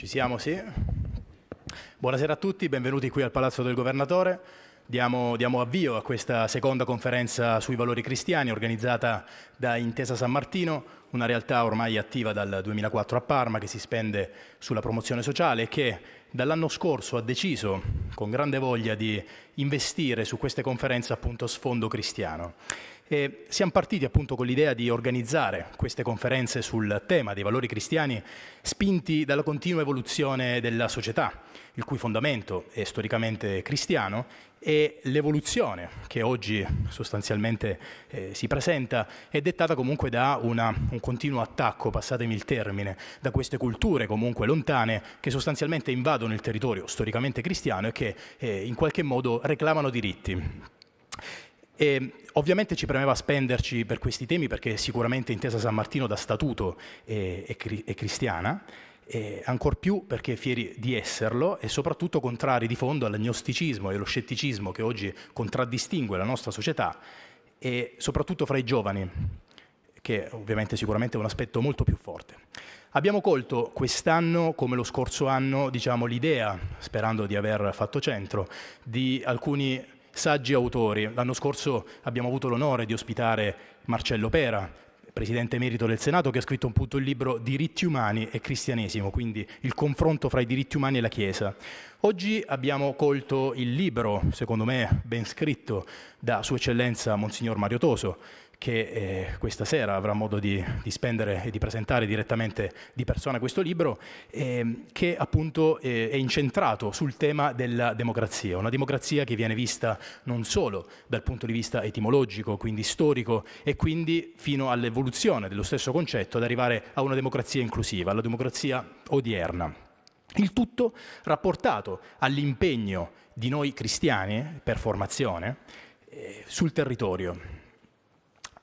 Ci siamo, sì. Buonasera a tutti, benvenuti qui al Palazzo del Governatore. Diamo, diamo, avvio a questa seconda conferenza sui valori cristiani organizzata da Intesa San Martino, una realtà ormai attiva dal 2004 a Parma che si spende sulla promozione sociale e che dall'anno scorso ha deciso con grande voglia di investire su queste conferenze appunto sfondo cristiano. E siamo partiti appunto con l'idea di organizzare queste conferenze sul tema dei valori cristiani spinti dalla continua evoluzione della società, il cui fondamento è storicamente cristiano e l'evoluzione che oggi sostanzialmente eh, si presenta è dettata comunque da una, un continuo attacco, passatemi il termine, da queste culture comunque lontane che sostanzialmente invadono il territorio storicamente cristiano e che eh, in qualche modo reclamano diritti. E, ovviamente ci premeva spenderci per questi temi perché sicuramente Intesa San Martino da statuto è, è, è cristiana, e ancor più perché fieri di esserlo e soprattutto contrari di fondo all'agnosticismo e allo scetticismo che oggi contraddistingue la nostra società e soprattutto fra i giovani, che ovviamente sicuramente è un aspetto molto più forte. Abbiamo colto quest'anno, come lo scorso anno, diciamo, l'idea, sperando di aver fatto centro, di alcuni saggi autori. L'anno scorso abbiamo avuto l'onore di ospitare Marcello Pera, presidente emerito del Senato, che ha scritto appunto il libro Diritti umani e cristianesimo, quindi il confronto fra i diritti umani e la Chiesa. Oggi abbiamo colto il libro, secondo me ben scritto, da Sua Eccellenza Monsignor Mario Toso, che eh, questa sera avrà modo di, di, spendere e di presentare direttamente di persona questo libro, eh, che appunto eh, è incentrato sul tema della democrazia, una democrazia che viene vista non solo dal punto di vista etimologico, quindi storico, e quindi fino all'evoluzione dello stesso concetto ad arrivare a una democrazia inclusiva, alla democrazia odierna. Il tutto rapportato all'impegno di noi cristiani per formazione eh, sul territorio,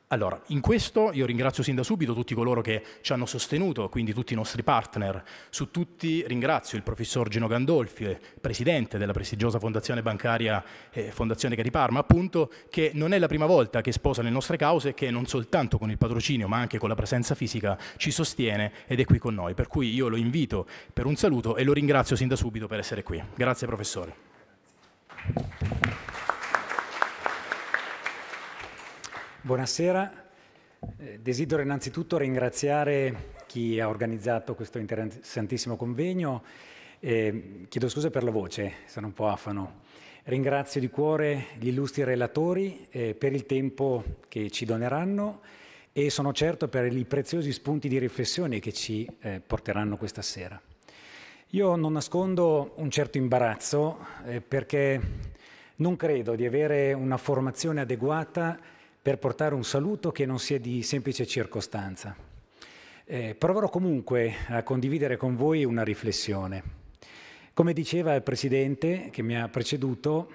allora, in questo io ringrazio sin da subito tutti coloro che ci hanno sostenuto, quindi tutti i nostri partner. Su tutti ringrazio il professor Gino Gandolfi, presidente della prestigiosa fondazione bancaria eh, Fondazione Cari Parma, appunto, che non è la prima volta che sposa le nostre cause e che non soltanto con il patrocinio, ma anche con la presenza fisica ci sostiene ed è qui con noi. Per cui io lo invito per un saluto e lo ringrazio sin da subito per essere qui. Grazie professore. Buonasera, eh, desidero innanzitutto ringraziare chi ha organizzato questo interessantissimo convegno. Eh, chiedo scusa per la voce, sono un po' afano. Ringrazio di cuore gli illustri relatori eh, per il tempo che ci doneranno e sono certo per i preziosi spunti di riflessione che ci eh, porteranno questa sera. Io non nascondo un certo imbarazzo eh, perché non credo di avere una formazione adeguata per portare un saluto che non sia di semplice circostanza. Eh, proverò comunque a condividere con voi una riflessione. Come diceva il Presidente che mi ha preceduto,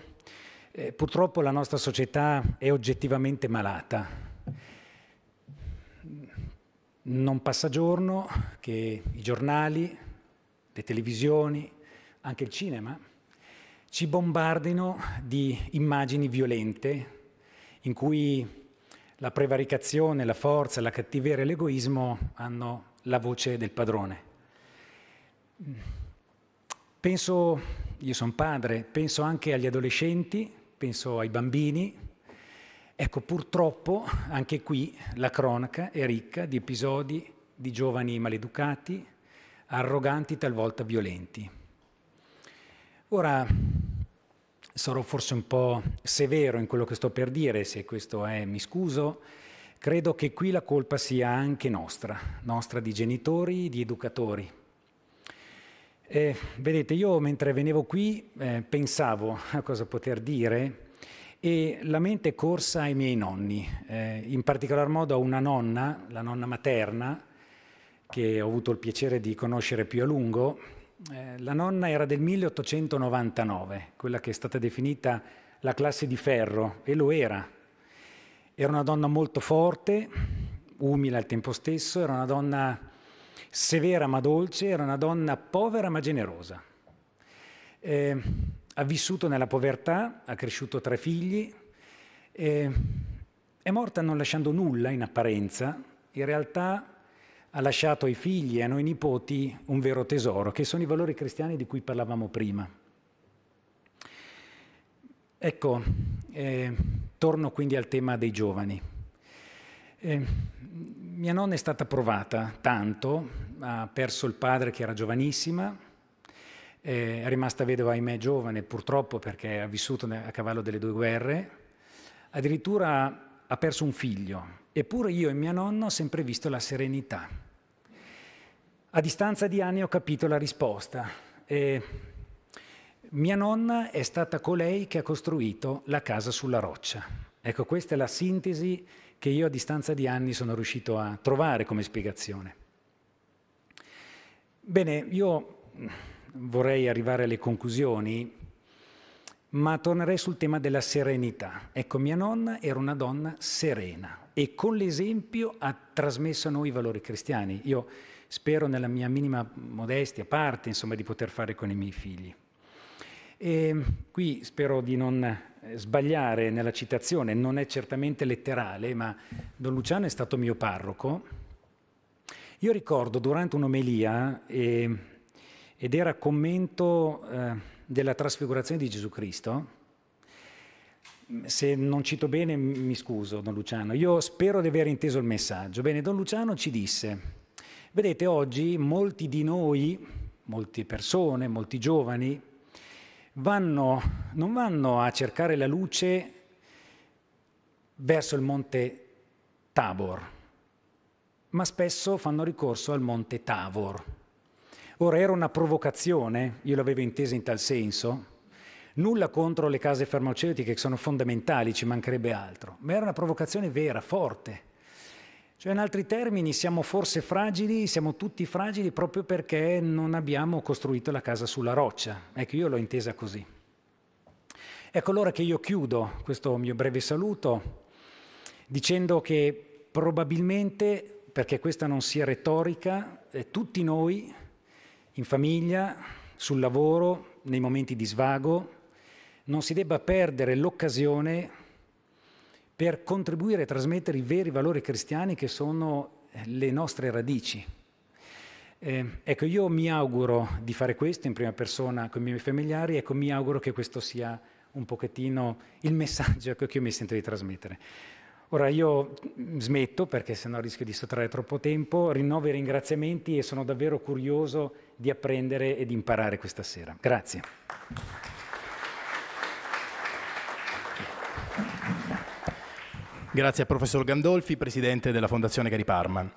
eh, purtroppo la nostra società è oggettivamente malata. Non passa giorno che i giornali, le televisioni, anche il cinema, ci bombardino di immagini violente in cui la prevaricazione, la forza, la cattiveria e l'egoismo hanno la voce del padrone. Penso, io sono padre, penso anche agli adolescenti, penso ai bambini. Ecco, purtroppo anche qui la cronaca è ricca di episodi di giovani maleducati, arroganti, talvolta violenti. Ora, sarò forse un po' severo in quello che sto per dire, se questo è mi scuso, credo che qui la colpa sia anche nostra, nostra di genitori, di educatori. Eh, vedete, io mentre venivo qui eh, pensavo a cosa poter dire e la mente è corsa ai miei nonni, eh, in particolar modo a una nonna, la nonna materna, che ho avuto il piacere di conoscere più a lungo, eh, la nonna era del 1899, quella che è stata definita la classe di ferro, e lo era. Era una donna molto forte, umile al tempo stesso, era una donna severa ma dolce, era una donna povera ma generosa. Eh, ha vissuto nella povertà, ha cresciuto tre figli, eh, è morta non lasciando nulla in apparenza, in realtà ha lasciato ai figli e a noi nipoti un vero tesoro, che sono i valori cristiani di cui parlavamo prima. Ecco, eh, torno quindi al tema dei giovani. Eh, mia nonna è stata provata tanto, ha perso il padre che era giovanissima, eh, è rimasta vedova ahimè giovane purtroppo perché ha vissuto a cavallo delle due guerre, addirittura ha perso un figlio, Eppure io e mia nonna ho sempre visto la serenità. A distanza di anni ho capito la risposta. E mia nonna è stata colei che ha costruito la casa sulla roccia. Ecco, questa è la sintesi che io a distanza di anni sono riuscito a trovare come spiegazione. Bene, io vorrei arrivare alle conclusioni, ma tornerei sul tema della serenità. Ecco, mia nonna era una donna serena, e con l'esempio ha trasmesso a noi i valori cristiani. Io spero nella mia minima modestia parte insomma, di poter fare con i miei figli. E ehm, qui spero di non sbagliare nella citazione, non è certamente letterale, ma Don Luciano è stato mio parroco. Io ricordo durante un'omelia, eh, ed era commento eh, della trasfigurazione di Gesù Cristo, se non cito bene mi scuso, Don Luciano. Io spero di aver inteso il messaggio. Bene, Don Luciano ci disse, vedete oggi molti di noi, molte persone, molti giovani, vanno, non vanno a cercare la luce verso il monte Tabor, ma spesso fanno ricorso al monte Tavor. Ora era una provocazione, io l'avevo intesa in tal senso, Nulla contro le case farmaceutiche che sono fondamentali, ci mancherebbe altro, ma era una provocazione vera, forte. Cioè, in altri termini, siamo forse fragili, siamo tutti fragili proprio perché non abbiamo costruito la casa sulla roccia. Ecco, io l'ho intesa così. Ecco allora che io chiudo questo mio breve saluto dicendo che probabilmente, perché questa non sia retorica, eh, tutti noi, in famiglia, sul lavoro, nei momenti di svago, non si debba perdere l'occasione per contribuire a trasmettere i veri valori cristiani che sono eh, le nostre radici. Eh, ecco, io mi auguro di fare questo in prima persona con i miei familiari, ecco, mi auguro che questo sia un pochettino il messaggio ecco, che io mi sento di trasmettere. Ora io smetto perché sennò rischio di sottrarre troppo tempo, rinnovo i ringraziamenti e sono davvero curioso di apprendere e di imparare questa sera. Grazie. Grazie a professor Gandolfi, presidente della Fondazione Cari Parma.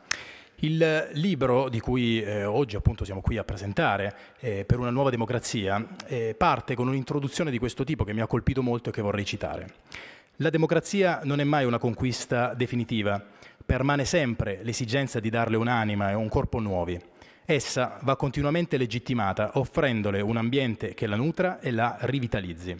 Il libro di cui eh, oggi appunto siamo qui a presentare, eh, Per una nuova democrazia, eh, parte con un'introduzione di questo tipo che mi ha colpito molto e che vorrei citare. La democrazia non è mai una conquista definitiva, permane sempre l'esigenza di darle un'anima e un corpo nuovi. Essa va continuamente legittimata offrendole un ambiente che la nutra e la rivitalizzi.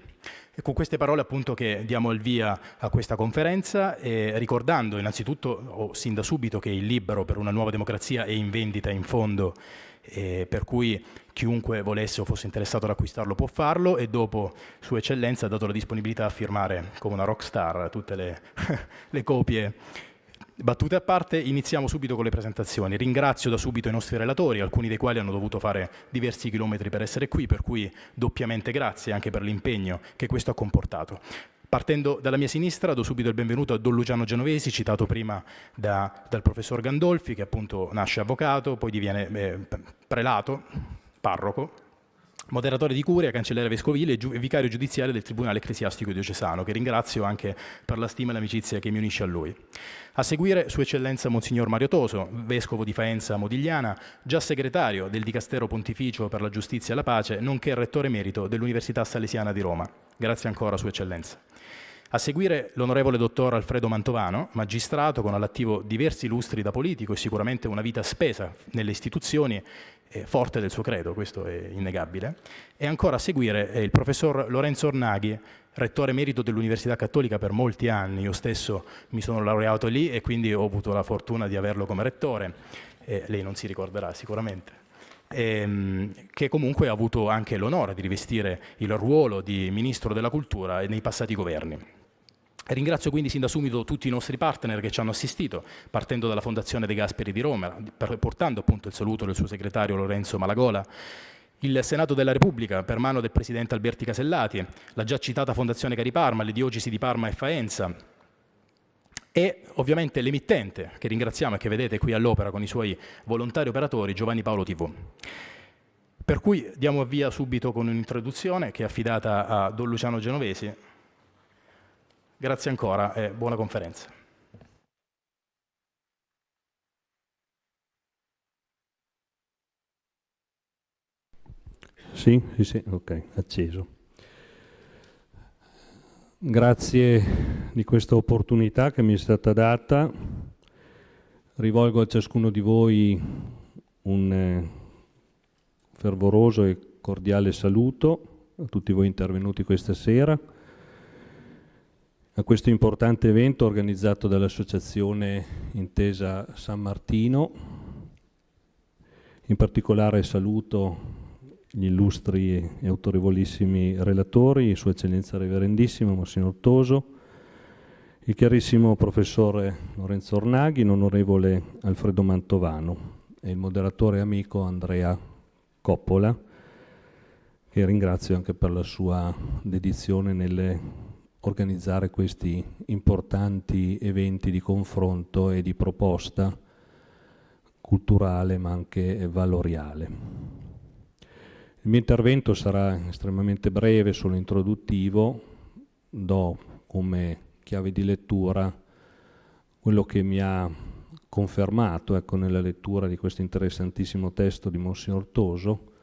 E con queste parole appunto che diamo il via a questa conferenza, eh, ricordando innanzitutto oh, sin da subito che il libro per una nuova democrazia è in vendita in fondo, eh, per cui chiunque volesse o fosse interessato ad acquistarlo può farlo e dopo Sua Eccellenza ha dato la disponibilità a firmare come una rockstar tutte le, le copie Battute a parte, iniziamo subito con le presentazioni. Ringrazio da subito i nostri relatori, alcuni dei quali hanno dovuto fare diversi chilometri per essere qui, per cui doppiamente grazie anche per l'impegno che questo ha comportato. Partendo dalla mia sinistra do subito il benvenuto a Don Luciano Genovesi, citato prima da, dal professor Gandolfi, che appunto nasce avvocato, poi diviene eh, prelato, parroco, moderatore di curia, cancelliere vescovile e, giu vicario giudiziario del Tribunale Ecclesiastico Diocesano, che ringrazio anche per la stima e l'amicizia che mi unisce a lui. A seguire Sua Eccellenza Monsignor Mario Toso, vescovo di Faenza Modigliana, già segretario del Dicastero Pontificio per la Giustizia e la Pace, nonché rettore emerito dell'Università Salesiana di Roma. Grazie ancora Sua Eccellenza. A seguire l'onorevole dottor Alfredo Mantovano, magistrato con all'attivo diversi lustri da politico e sicuramente una vita spesa nelle istituzioni forte del suo credo, questo è innegabile. E ancora a seguire eh, il professor Lorenzo Ornaghi, rettore merito dell'Università Cattolica per molti anni, io stesso mi sono laureato lì e quindi ho avuto la fortuna di averlo come rettore, eh, lei non si ricorderà sicuramente. Ehm, che comunque ha avuto anche l'onore di rivestire il ruolo di ministro della cultura nei passati governi. Ringrazio quindi sin da subito tutti i nostri partner che ci hanno assistito, partendo dalla Fondazione De Gasperi di Roma, portando appunto il saluto del suo segretario Lorenzo Malagola, il Senato della Repubblica per mano del Presidente Alberti Casellati, la già citata Fondazione Cari Parma, le diocesi di Parma e Faenza, e ovviamente l'emittente che ringraziamo e che vedete qui all'opera con i suoi volontari operatori Giovanni Paolo TV. Per cui diamo avvia subito con un'introduzione che è affidata a Don Luciano Genovesi, Grazie ancora e buona conferenza. Sì, sì, sì, ok, acceso. Grazie di questa opportunità che mi è stata data. Rivolgo a ciascuno di voi un eh, fervoroso e cordiale saluto a tutti voi intervenuti questa sera a questo importante evento organizzato dall'Associazione Intesa San Martino. In particolare saluto gli illustri e autorevolissimi relatori, Sua Eccellenza Reverendissimo Monsignor Toso, il chiarissimo professore Lorenzo Ornaghi, l'onorevole Alfredo Mantovano e il moderatore amico Andrea Coppola, che ringrazio anche per la sua dedizione nelle organizzare questi importanti eventi di confronto e di proposta culturale ma anche valoriale. Il mio intervento sarà estremamente breve, solo introduttivo, do come chiave di lettura quello che mi ha confermato ecco, nella lettura di questo interessantissimo testo di Monsignor Toso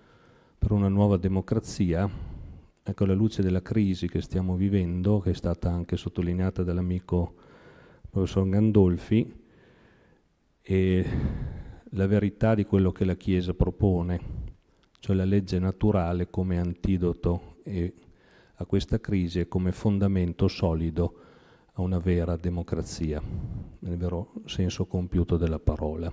per una nuova democrazia, Ecco, alla luce della crisi che stiamo vivendo, che è stata anche sottolineata dall'amico professor Gandolfi, e la verità di quello che la Chiesa propone, cioè la legge naturale come antidoto a questa crisi e come fondamento solido a una vera democrazia, nel vero senso compiuto della parola.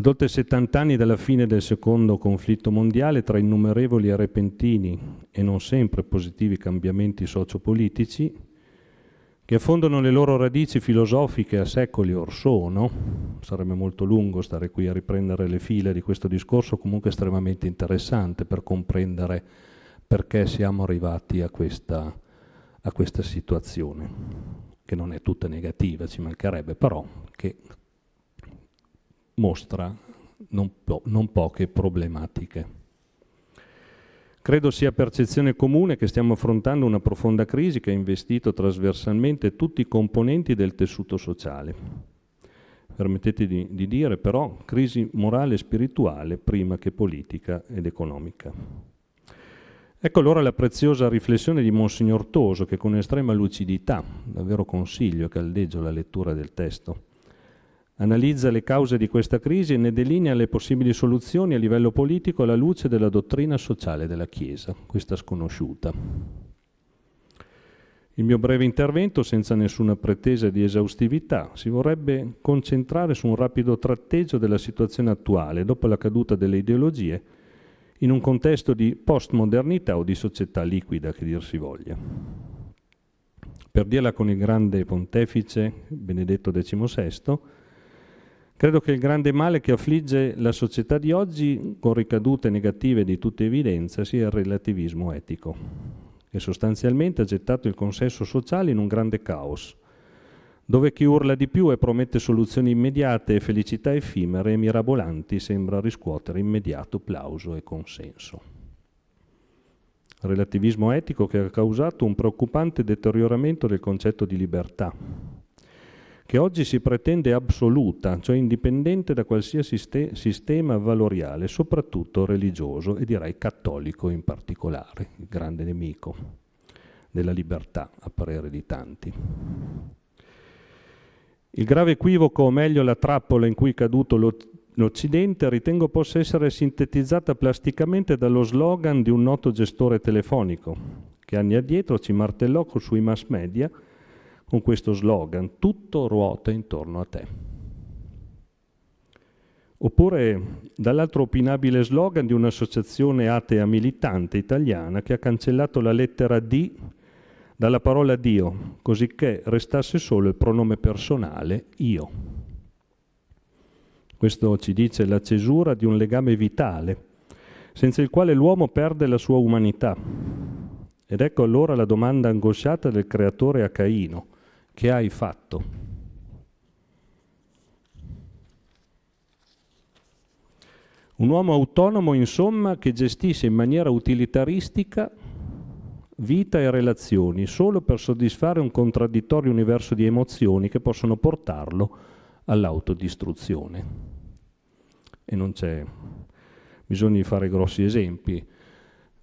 Ad oltre 70 anni dalla fine del secondo conflitto mondiale, tra innumerevoli e repentini e non sempre positivi cambiamenti sociopolitici, che affondano le loro radici filosofiche a secoli or sono, sarebbe molto lungo stare qui a riprendere le file di questo discorso, comunque estremamente interessante per comprendere perché siamo arrivati a questa, a questa situazione, che non è tutta negativa, ci mancherebbe, però che mostra non, po non poche problematiche. Credo sia percezione comune che stiamo affrontando una profonda crisi che ha investito trasversalmente tutti i componenti del tessuto sociale. Permettete di, di dire però crisi morale e spirituale prima che politica ed economica. Ecco allora la preziosa riflessione di Monsignor Toso che con estrema lucidità, davvero consiglio e caldeggio la lettura del testo, Analizza le cause di questa crisi e ne delinea le possibili soluzioni a livello politico alla luce della dottrina sociale della Chiesa, questa sconosciuta. Il mio breve intervento, senza nessuna pretesa di esaustività, si vorrebbe concentrare su un rapido tratteggio della situazione attuale, dopo la caduta delle ideologie, in un contesto di postmodernità o di società liquida, che dir si voglia. Per dirla con il grande pontefice Benedetto XVI, Credo che il grande male che affligge la società di oggi, con ricadute negative di tutta evidenza, sia il relativismo etico, che sostanzialmente ha gettato il consenso sociale in un grande caos, dove chi urla di più e promette soluzioni immediate e felicità effimere e mirabolanti sembra riscuotere immediato plauso e consenso. Relativismo etico che ha causato un preoccupante deterioramento del concetto di libertà, che oggi si pretende assoluta, cioè indipendente da qualsiasi ste- sistema valoriale, soprattutto religioso e direi cattolico in particolare, il grande nemico della libertà, a parere di tanti. Il grave equivoco, o meglio la trappola in cui è caduto l'Occidente, ritengo possa essere sintetizzata plasticamente dallo slogan di un noto gestore telefonico, che anni addietro ci martellò sui mass media con questo slogan, tutto ruota intorno a te. Oppure dall'altro opinabile slogan di un'associazione atea militante italiana che ha cancellato la lettera D dalla parola Dio, cosicché restasse solo il pronome personale io. Questo ci dice la cesura di un legame vitale, senza il quale l'uomo perde la sua umanità. Ed ecco allora la domanda angosciata del creatore a Caino che hai fatto. Un uomo autonomo, insomma, che gestisce in maniera utilitaristica vita e relazioni solo per soddisfare un contraddittorio universo di emozioni che possono portarlo all'autodistruzione. E non c'è bisogno di fare grossi esempi.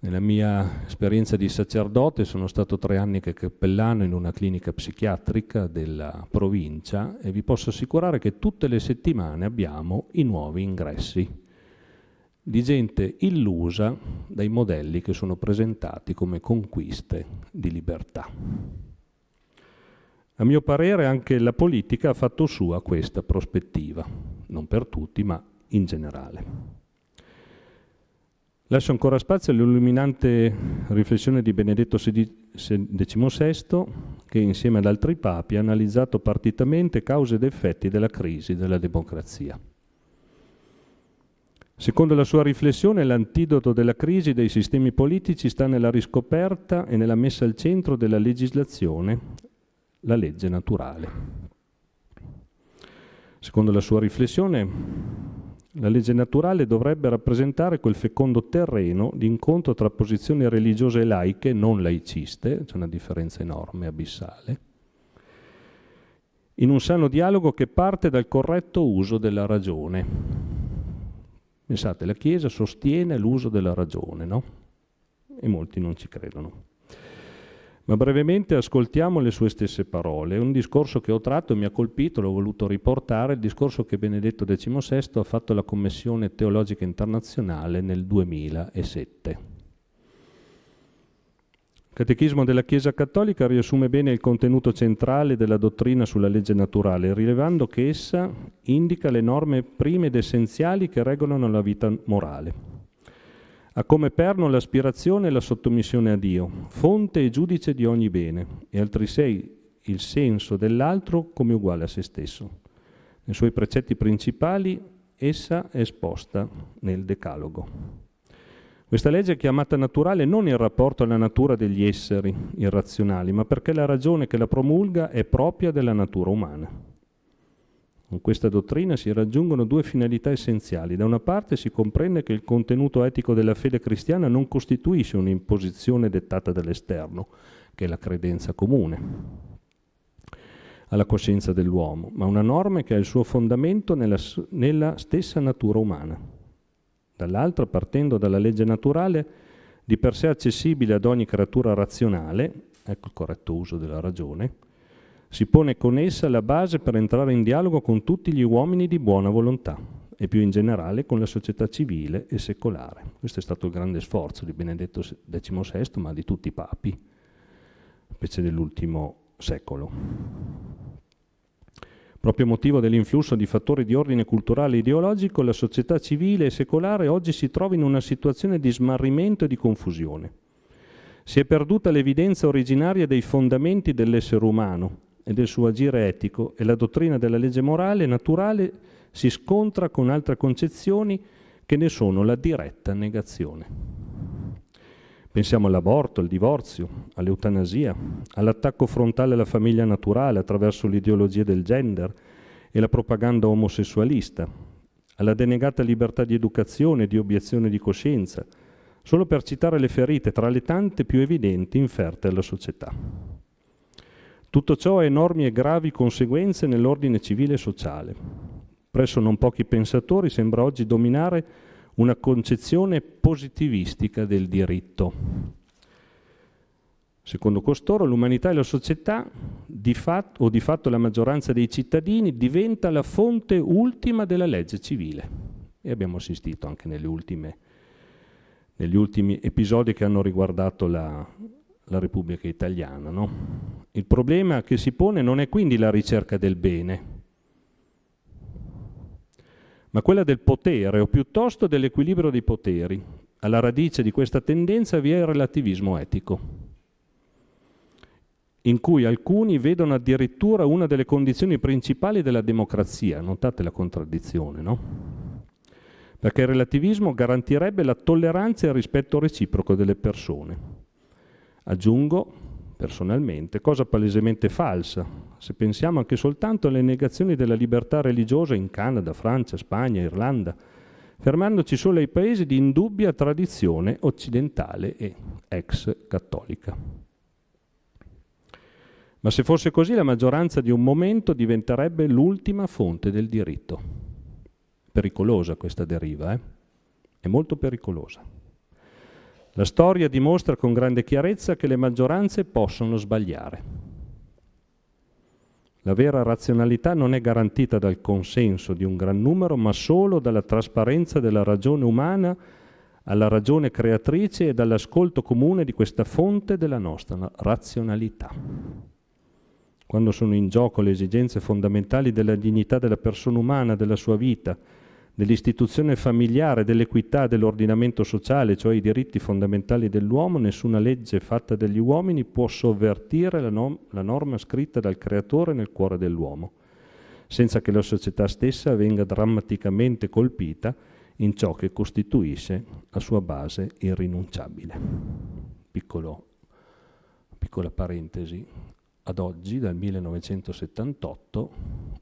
Nella mia esperienza di sacerdote sono stato tre anni che cappellano in una clinica psichiatrica della provincia e vi posso assicurare che tutte le settimane abbiamo i nuovi ingressi di gente illusa dai modelli che sono presentati come conquiste di libertà. A mio parere anche la politica ha fatto sua questa prospettiva, non per tutti ma in generale. Lascio ancora spazio all'illuminante riflessione di Benedetto XVI, che insieme ad altri papi ha analizzato partitamente cause ed effetti della crisi della democrazia. Secondo la sua riflessione, l'antidoto della crisi dei sistemi politici sta nella riscoperta e nella messa al centro della legislazione, la legge naturale. Secondo la sua riflessione, la legge naturale dovrebbe rappresentare quel fecondo terreno di incontro tra posizioni religiose e laiche, non laiciste, c'è una differenza enorme, abissale, in un sano dialogo che parte dal corretto uso della ragione. Pensate, la Chiesa sostiene l'uso della ragione, no? E molti non ci credono. Ma brevemente ascoltiamo le sue stesse parole. Un discorso che ho tratto e mi ha colpito, l'ho voluto riportare, il discorso che Benedetto XVI ha fatto alla Commissione Teologica Internazionale nel 2007. Il Catechismo della Chiesa Cattolica riassume bene il contenuto centrale della dottrina sulla legge naturale, rilevando che essa indica le norme prime ed essenziali che regolano la vita morale ha come perno l'aspirazione e la sottomissione a Dio, fonte e giudice di ogni bene, e altrisì il senso dell'altro come uguale a se stesso. Nei suoi precetti principali essa è esposta nel Decalogo. Questa legge è chiamata naturale non in rapporto alla natura degli esseri irrazionali, ma perché la ragione che la promulga è propria della natura umana. Con questa dottrina si raggiungono due finalità essenziali. Da una parte si comprende che il contenuto etico della fede cristiana non costituisce un'imposizione dettata dall'esterno, che è la credenza comune alla coscienza dell'uomo, ma una norma che ha il suo fondamento nella, nella stessa natura umana. Dall'altra, partendo dalla legge naturale, di per sé accessibile ad ogni creatura razionale, ecco il corretto uso della ragione, si pone con essa la base per entrare in dialogo con tutti gli uomini di buona volontà e più in generale con la società civile e secolare. Questo è stato il grande sforzo di Benedetto XVI, ma di tutti i papi, specie dell'ultimo secolo. Proprio a motivo dell'influsso di fattori di ordine culturale e ideologico, la società civile e secolare oggi si trova in una situazione di smarrimento e di confusione. Si è perduta l'evidenza originaria dei fondamenti dell'essere umano, e del suo agire etico e la dottrina della legge morale e naturale si scontra con altre concezioni che ne sono la diretta negazione. Pensiamo all'aborto, al divorzio, all'eutanasia, all'attacco frontale alla famiglia naturale attraverso l'ideologia del gender e la propaganda omosessualista, alla denegata libertà di educazione e di obiezione di coscienza, solo per citare le ferite tra le tante più evidenti inferte alla società. Tutto ciò ha enormi e gravi conseguenze nell'ordine civile e sociale. Presso non pochi pensatori sembra oggi dominare una concezione positivistica del diritto. Secondo costoro l'umanità e la società, di fatto, o di fatto la maggioranza dei cittadini, diventa la fonte ultima della legge civile. E abbiamo assistito anche ultime, negli ultimi episodi che hanno riguardato la, la Repubblica Italiana. No? Il problema che si pone non è quindi la ricerca del bene, ma quella del potere o piuttosto dell'equilibrio dei poteri. Alla radice di questa tendenza vi è il relativismo etico, in cui alcuni vedono addirittura una delle condizioni principali della democrazia. Notate la contraddizione, no? Perché il relativismo garantirebbe la tolleranza e il rispetto reciproco delle persone. Aggiungo personalmente cosa palesemente falsa, se pensiamo anche soltanto alle negazioni della libertà religiosa in Canada, Francia, Spagna, Irlanda, fermandoci solo ai paesi di indubbia tradizione occidentale e ex cattolica. Ma se fosse così la maggioranza di un momento diventerebbe l'ultima fonte del diritto. Pericolosa questa deriva, eh? È molto pericolosa. La storia dimostra con grande chiarezza che le maggioranze possono sbagliare. La vera razionalità non è garantita dal consenso di un gran numero, ma solo dalla trasparenza della ragione umana alla ragione creatrice e dall'ascolto comune di questa fonte della nostra razionalità. Quando sono in gioco le esigenze fondamentali della dignità della persona umana, della sua vita, dell'istituzione familiare dell'equità dell'ordinamento sociale, cioè i diritti fondamentali dell'uomo, nessuna legge fatta dagli uomini può sovvertire la, no la norma scritta dal creatore nel cuore dell'uomo, senza che la società stessa venga drammaticamente colpita in ciò che costituisce la sua base irrinunciabile. Piccolo, piccola parentesi, ad oggi, dal 1978,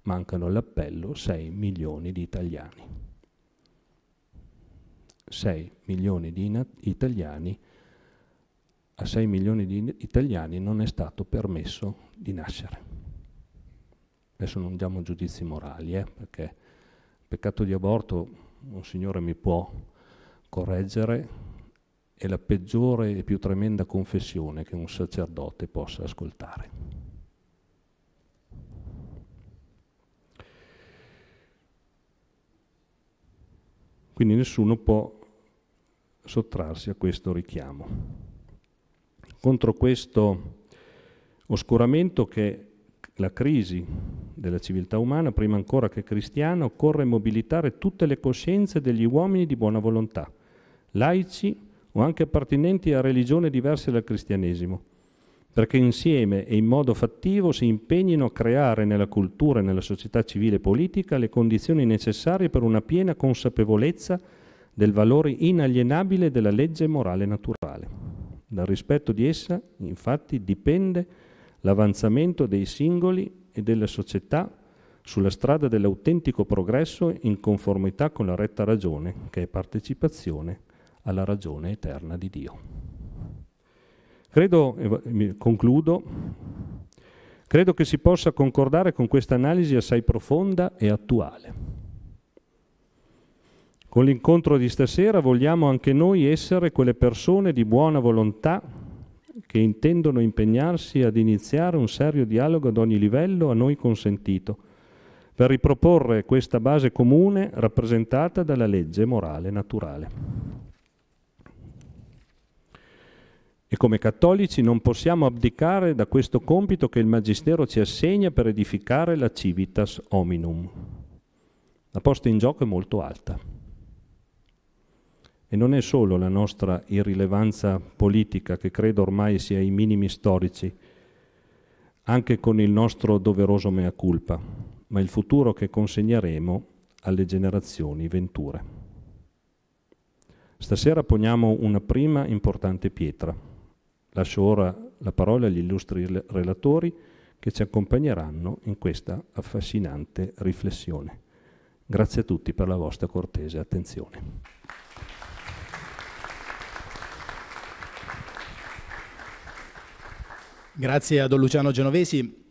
mancano all'appello 6 milioni di italiani. 6 milioni di italiani, a 6 milioni di italiani non è stato permesso di nascere. Adesso non diamo giudizi morali, eh, perché peccato di aborto un signore mi può correggere, è la peggiore e più tremenda confessione che un sacerdote possa ascoltare. Quindi nessuno può sottrarsi a questo richiamo. Contro questo oscuramento che la crisi della civiltà umana, prima ancora che cristiana, occorre mobilitare tutte le coscienze degli uomini di buona volontà, laici o anche appartenenti a religioni diverse dal cristianesimo, perché insieme e in modo fattivo si impegnino a creare nella cultura e nella società civile e politica le condizioni necessarie per una piena consapevolezza del valore inalienabile della legge morale naturale. Dal rispetto di essa, infatti, dipende l'avanzamento dei singoli e della società sulla strada dell'autentico progresso in conformità con la retta ragione, che è partecipazione alla ragione eterna di Dio. Credo, e concludo, credo che si possa concordare con questa analisi assai profonda e attuale con l'incontro di stasera vogliamo anche noi essere quelle persone di buona volontà che intendono impegnarsi ad iniziare un serio dialogo ad ogni livello a noi consentito, per riproporre questa base comune rappresentata dalla legge morale naturale. E come cattolici non possiamo abdicare da questo compito che il Magistero ci assegna per edificare la civitas hominum. La posta in gioco è molto alta non è solo la nostra irrilevanza politica, che credo ormai sia ai minimi storici, anche con il nostro doveroso mea culpa, ma il futuro che consegneremo alle generazioni venture. Stasera poniamo una prima importante pietra. Lascio ora la parola agli illustri relatori che ci accompagneranno in questa affascinante riflessione. Grazie a tutti per la vostra cortese attenzione. Grazie a Don Luciano Genovesi.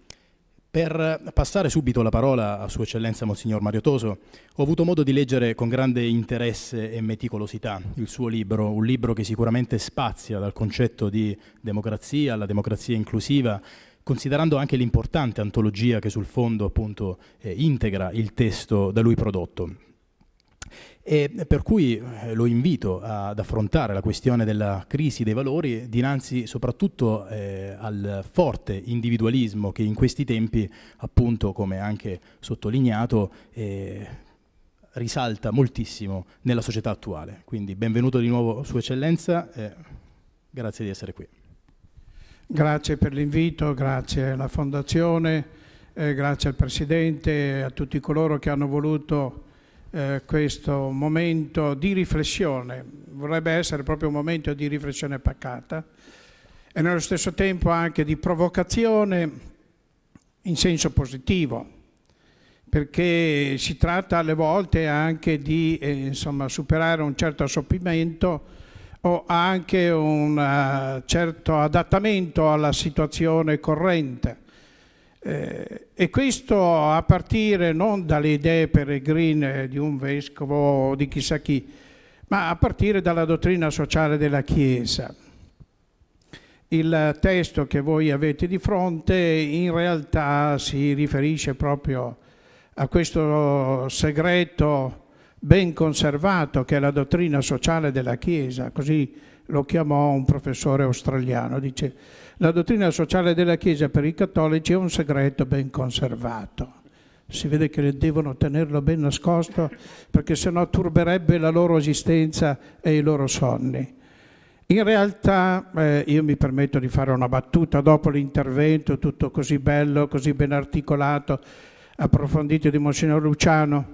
Per passare subito la parola a Sua Eccellenza Monsignor Mario Toso, ho avuto modo di leggere con grande interesse e meticolosità il suo libro, un libro che sicuramente spazia dal concetto di democrazia alla democrazia inclusiva, considerando anche l'importante antologia che sul fondo appunto eh, integra il testo da lui prodotto. E per cui eh, lo invito ad affrontare la questione della crisi dei valori dinanzi soprattutto eh, al forte individualismo che in questi tempi, appunto come anche sottolineato, eh, risalta moltissimo nella società attuale. Quindi benvenuto di nuovo Sua Eccellenza, eh, grazie di essere qui. Grazie per l'invito, grazie alla Fondazione, eh, grazie al Presidente, a tutti coloro che hanno voluto eh, questo momento di riflessione, vorrebbe essere proprio un momento di riflessione pacata e nello stesso tempo anche di provocazione in senso positivo, perché si tratta alle volte anche di eh, insomma, superare un certo assopimento o anche un uh, certo adattamento alla situazione corrente eh, e questo a partire non dalle idee peregrine di un vescovo o di chissà chi, ma a partire dalla dottrina sociale della Chiesa. Il testo che voi avete di fronte in realtà si riferisce proprio a questo segreto ben conservato che è la dottrina sociale della Chiesa, così lo chiamò un professore australiano, dice la dottrina sociale della Chiesa per i cattolici è un segreto ben conservato. Si vede che devono tenerlo ben nascosto perché sennò turberebbe la loro esistenza e i loro sonni. In realtà eh, io mi permetto di fare una battuta dopo l'intervento, tutto così bello, così ben articolato, approfondito di Monsignor Luciano,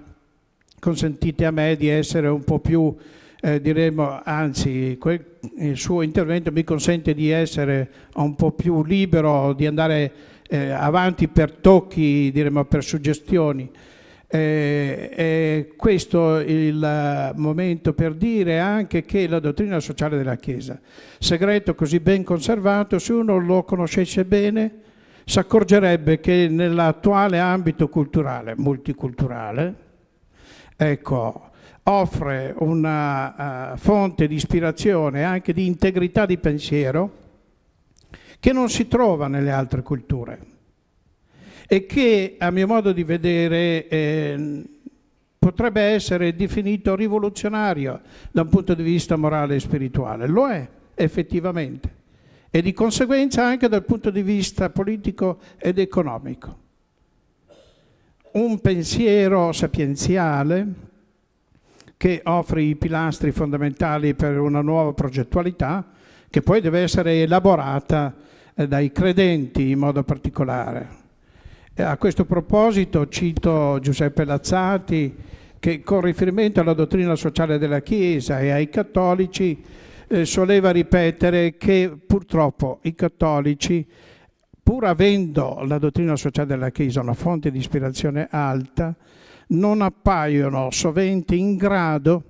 consentite a me di essere un po' più eh, diremo, anzi quel, il suo intervento mi consente di essere un po' più libero, di andare eh, avanti per tocchi, diremo, per suggestioni. Eh, eh, questo è il momento per dire anche che la dottrina sociale della Chiesa, segreto così ben conservato, se uno lo conoscesse bene, si accorgerebbe che nell'attuale ambito culturale, multiculturale, ecco, offre una uh, fonte di ispirazione e anche di integrità di pensiero che non si trova nelle altre culture e che a mio modo di vedere eh, potrebbe essere definito rivoluzionario da un punto di vista morale e spirituale. Lo è effettivamente e di conseguenza anche dal punto di vista politico ed economico. Un pensiero sapienziale che offre i pilastri fondamentali per una nuova progettualità che poi deve essere elaborata eh, dai credenti in modo particolare. A questo proposito cito Giuseppe Lazzati che con riferimento alla dottrina sociale della Chiesa e ai cattolici eh, soleva ripetere che purtroppo i cattolici pur avendo la dottrina sociale della Chiesa una fonte di ispirazione alta non appaiono sovente in grado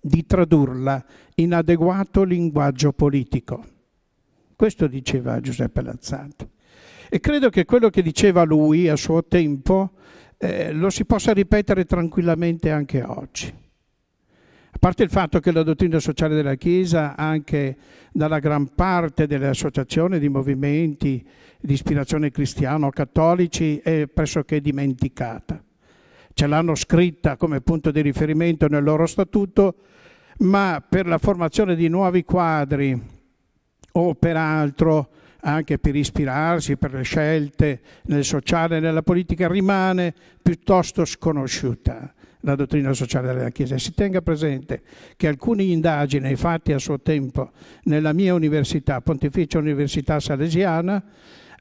di tradurla in adeguato linguaggio politico. Questo diceva Giuseppe Lazzati. E credo che quello che diceva lui a suo tempo eh, lo si possa ripetere tranquillamente anche oggi. A parte il fatto che la dottrina sociale della Chiesa, anche dalla gran parte delle associazioni di movimenti di ispirazione cristiano-cattolici, è pressoché dimenticata ce l'hanno scritta come punto di riferimento nel loro statuto, ma per la formazione di nuovi quadri o peraltro anche per ispirarsi, per le scelte nel sociale e nella politica, rimane piuttosto sconosciuta la dottrina sociale della Chiesa. Si tenga presente che alcune indagini fatte a suo tempo nella mia università, Pontificia Università Salesiana,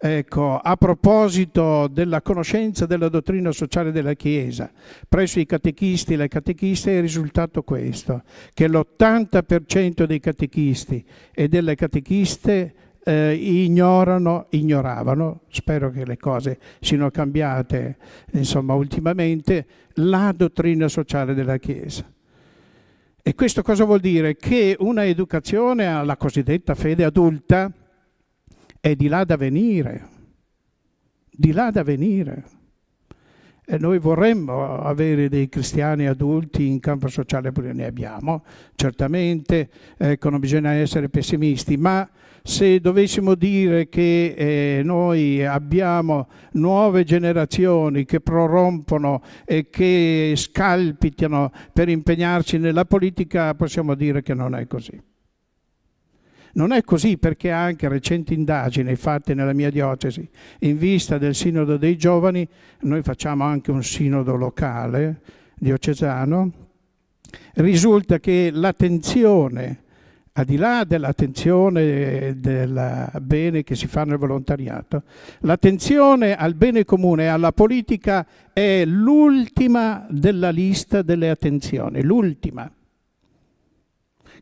Ecco, a proposito della conoscenza della dottrina sociale della Chiesa, presso i catechisti e le catechiste è risultato questo, che l'80% dei catechisti e delle catechiste eh, ignorano, ignoravano, spero che le cose siano cambiate insomma, ultimamente, la dottrina sociale della Chiesa. E questo cosa vuol dire? Che una educazione alla cosiddetta fede adulta, è di là da venire, di là da venire. E noi vorremmo avere dei cristiani adulti in campo sociale, pure ne abbiamo, certamente, ecco, non bisogna essere pessimisti, ma se dovessimo dire che eh, noi abbiamo nuove generazioni che prorompono e che scalpitano per impegnarci nella politica, possiamo dire che non è così. Non è così perché anche recenti indagini fatte nella mia diocesi in vista del sinodo dei giovani, noi facciamo anche un sinodo locale diocesano, risulta che l'attenzione, al di là dell'attenzione del bene che si fa nel volontariato, l'attenzione al bene comune alla politica è l'ultima della lista delle attenzioni, l'ultima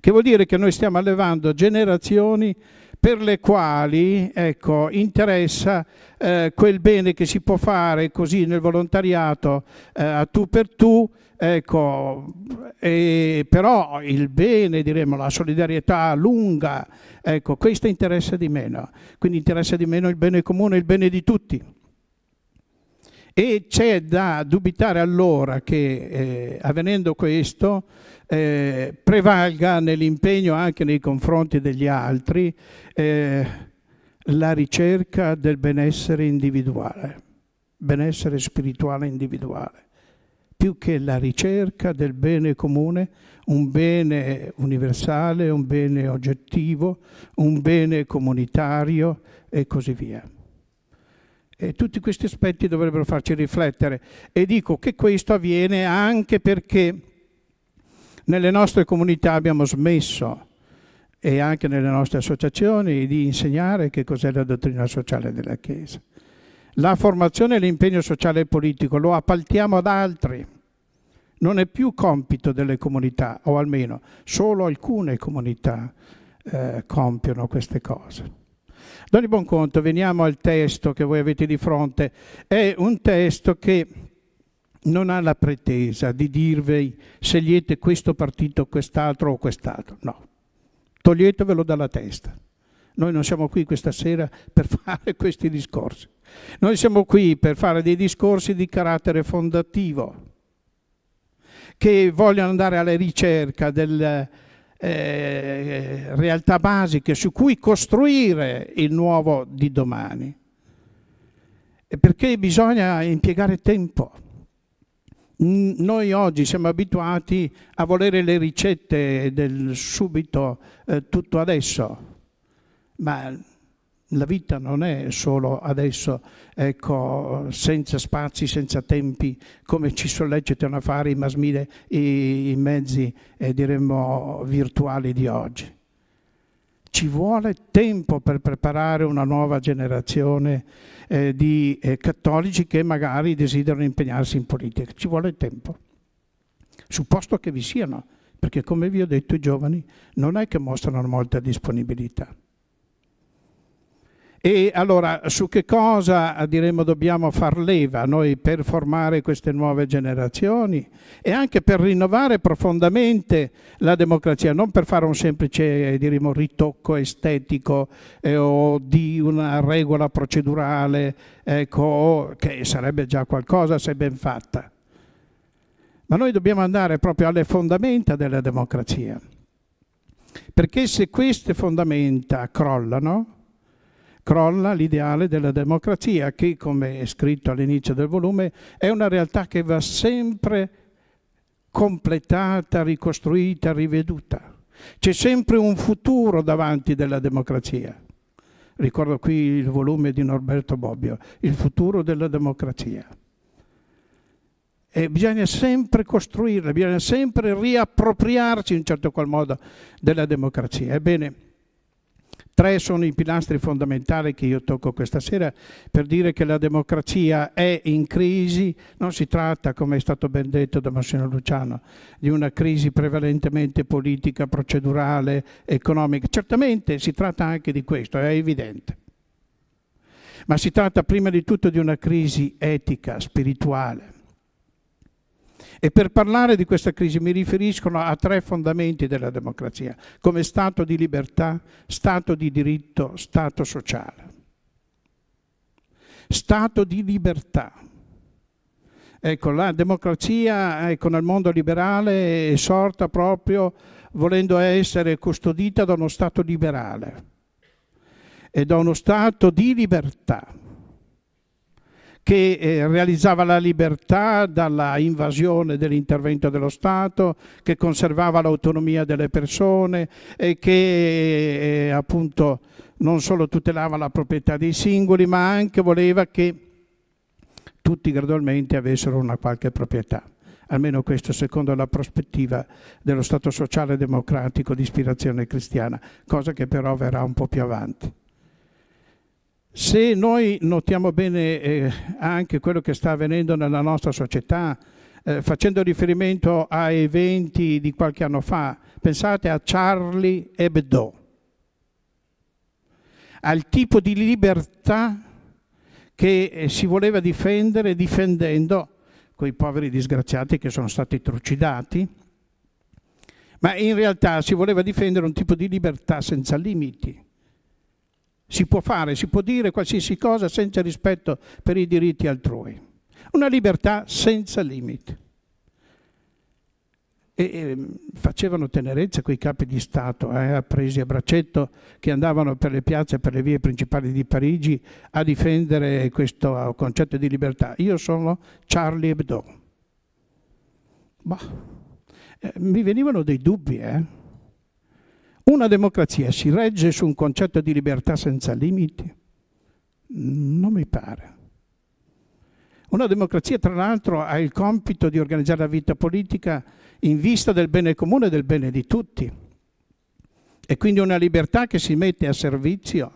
che vuol dire che noi stiamo allevando generazioni per le quali ecco, interessa eh, quel bene che si può fare così nel volontariato eh, a tu per tu, ecco, e, però il bene, diremmo, la solidarietà lunga, ecco, questo interessa di meno, quindi interessa di meno il bene comune, il bene di tutti. E c'è da dubitare allora che eh, avvenendo questo eh, prevalga nell'impegno anche nei confronti degli altri eh, la ricerca del benessere individuale, benessere spirituale individuale, più che la ricerca del bene comune, un bene universale, un bene oggettivo, un bene comunitario e così via. E tutti questi aspetti dovrebbero farci riflettere e dico che questo avviene anche perché nelle nostre comunità abbiamo smesso e anche nelle nostre associazioni di insegnare che cos'è la dottrina sociale della Chiesa. La formazione e l'impegno sociale e politico lo appaltiamo ad altri. Non è più compito delle comunità, o almeno solo alcune comunità eh, compiono queste cose. Ad ogni buon conto, veniamo al testo che voi avete di fronte. È un testo che non ha la pretesa di dirvi scegliete questo partito, quest'altro o quest'altro, no. Toglietevelo dalla testa. Noi non siamo qui questa sera per fare questi discorsi. Noi siamo qui per fare dei discorsi di carattere fondativo, che vogliono andare alla ricerca delle eh, eh, realtà basiche su cui costruire il nuovo di domani. Perché bisogna impiegare tempo noi oggi siamo abituati a volere le ricette del subito, eh, tutto adesso, ma la vita non è solo adesso, ecco, senza spazi, senza tempi, come ci sollecitano a fare i mass media, i, i mezzi, eh, diremmo, virtuali di oggi ci vuole tempo per preparare una nuova generazione eh, di eh, cattolici che magari desiderano impegnarsi in politica. Ci vuole tempo, supposto che vi siano, perché come vi ho detto i giovani non è che mostrano molta disponibilità. E allora su che cosa eh, diremmo dobbiamo far leva noi per formare queste nuove generazioni e anche per rinnovare profondamente la democrazia, non per fare un semplice eh, diremo, ritocco estetico eh, o di una regola procedurale ecco, che sarebbe già qualcosa se ben fatta. Ma noi dobbiamo andare proprio alle fondamenta della democrazia. Perché se queste fondamenta crollano, crolla l'ideale della democrazia che, come è scritto all'inizio del volume, è una realtà che va sempre completata, ricostruita, riveduta. C'è sempre un futuro davanti della democrazia. Ricordo qui il volume di Norberto Bobbio, Il futuro della democrazia. E bisogna sempre costruirla, bisogna sempre riappropriarci in certo qual modo della democrazia. Ebbene, Tre sono i pilastri fondamentali che io tocco questa sera per dire che la democrazia è in crisi, non si tratta, come è stato ben detto da Massimo Luciano, di una crisi prevalentemente politica, procedurale, economica. Certamente si tratta anche di questo, è evidente. Ma si tratta prima di tutto di una crisi etica, spirituale e per parlare di questa crisi mi riferiscono a tre fondamenti della democrazia, come stato di libertà, stato di diritto, stato sociale. Stato di libertà. Ecco, la democrazia ecco, nel mondo liberale è sorta proprio volendo essere custodita da uno Stato liberale e da uno Stato di libertà che eh, realizzava la libertà dalla invasione dell'intervento dello Stato, che conservava l'autonomia delle persone e che eh, appunto non solo tutelava la proprietà dei singoli, ma anche voleva che tutti gradualmente avessero una qualche proprietà almeno questo secondo la prospettiva dello Stato sociale democratico di ispirazione cristiana, cosa che però verrà un po' più avanti. Se noi notiamo bene eh, anche quello che sta avvenendo nella nostra società, eh, facendo riferimento a eventi di qualche anno fa, pensate a Charlie Hebdo, al tipo di libertà che eh, si voleva difendere difendendo quei poveri disgraziati che sono stati trucidati, ma in realtà si voleva difendere un tipo di libertà senza limiti si può fare, si può dire qualsiasi cosa senza rispetto per i diritti altrui. Una libertà senza limiti. E, e mm, facevano tenerezza quei capi di Stato, eh, presi a braccetto, che andavano per le piazze, per le vie principali di Parigi a difendere questo eh, concetto di libertà. Io sono Charlie Hebdo. Bah, eh, mi venivano dei dubbi, eh. Una democrazia si regge su un concetto di libertà senza limiti? Non mi pare. Una democrazia, tra l'altro, ha il compito di organizzare la vita politica in vista del bene comune e del bene di tutti. E quindi una libertà che si mette a servizio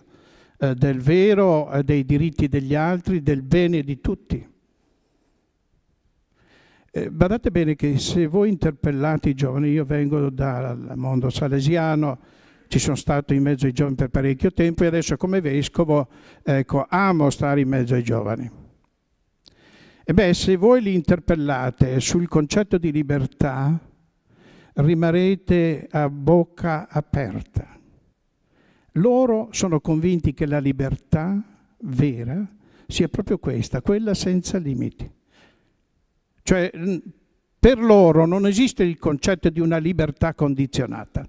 eh, del vero, eh, dei diritti degli altri, del bene di tutti. Eh, badate bene che se voi interpellate i giovani, io vengo dal mondo salesiano, ci sono stato in mezzo ai giovani per parecchio tempo e adesso come vescovo ecco, amo stare in mezzo ai giovani. E beh, se voi li interpellate sul concetto di libertà, rimarrete a bocca aperta. Loro sono convinti che la libertà vera sia proprio questa, quella senza limiti. Cioè, per loro non esiste il concetto di una libertà condizionata.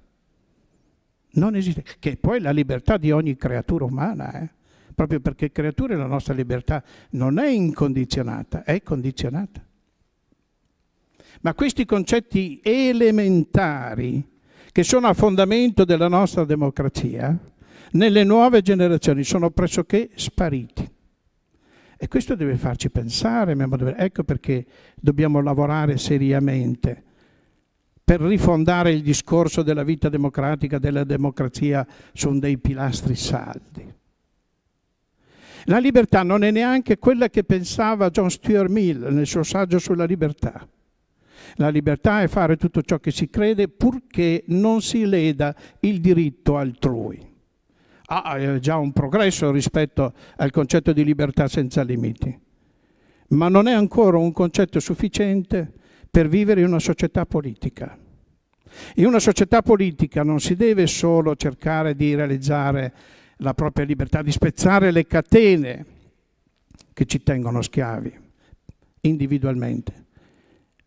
Non esiste, che poi la libertà di ogni creatura umana, eh? proprio perché creatura creature la nostra libertà non è incondizionata, è condizionata. Ma questi concetti elementari che sono a fondamento della nostra democrazia, nelle nuove generazioni sono pressoché spariti. E questo deve farci pensare, ecco perché dobbiamo lavorare seriamente per rifondare il discorso della vita democratica, della democrazia su dei pilastri saldi. La libertà non è neanche quella che pensava John Stuart Mill nel suo saggio sulla libertà. La libertà è fare tutto ciò che si crede purché non si leda il diritto altrui ha eh, già un progresso rispetto al concetto di libertà senza limiti, ma non è ancora un concetto sufficiente per vivere in una società politica. In una società politica non si deve solo cercare di realizzare la propria libertà, di spezzare le catene che ci tengono schiavi individualmente,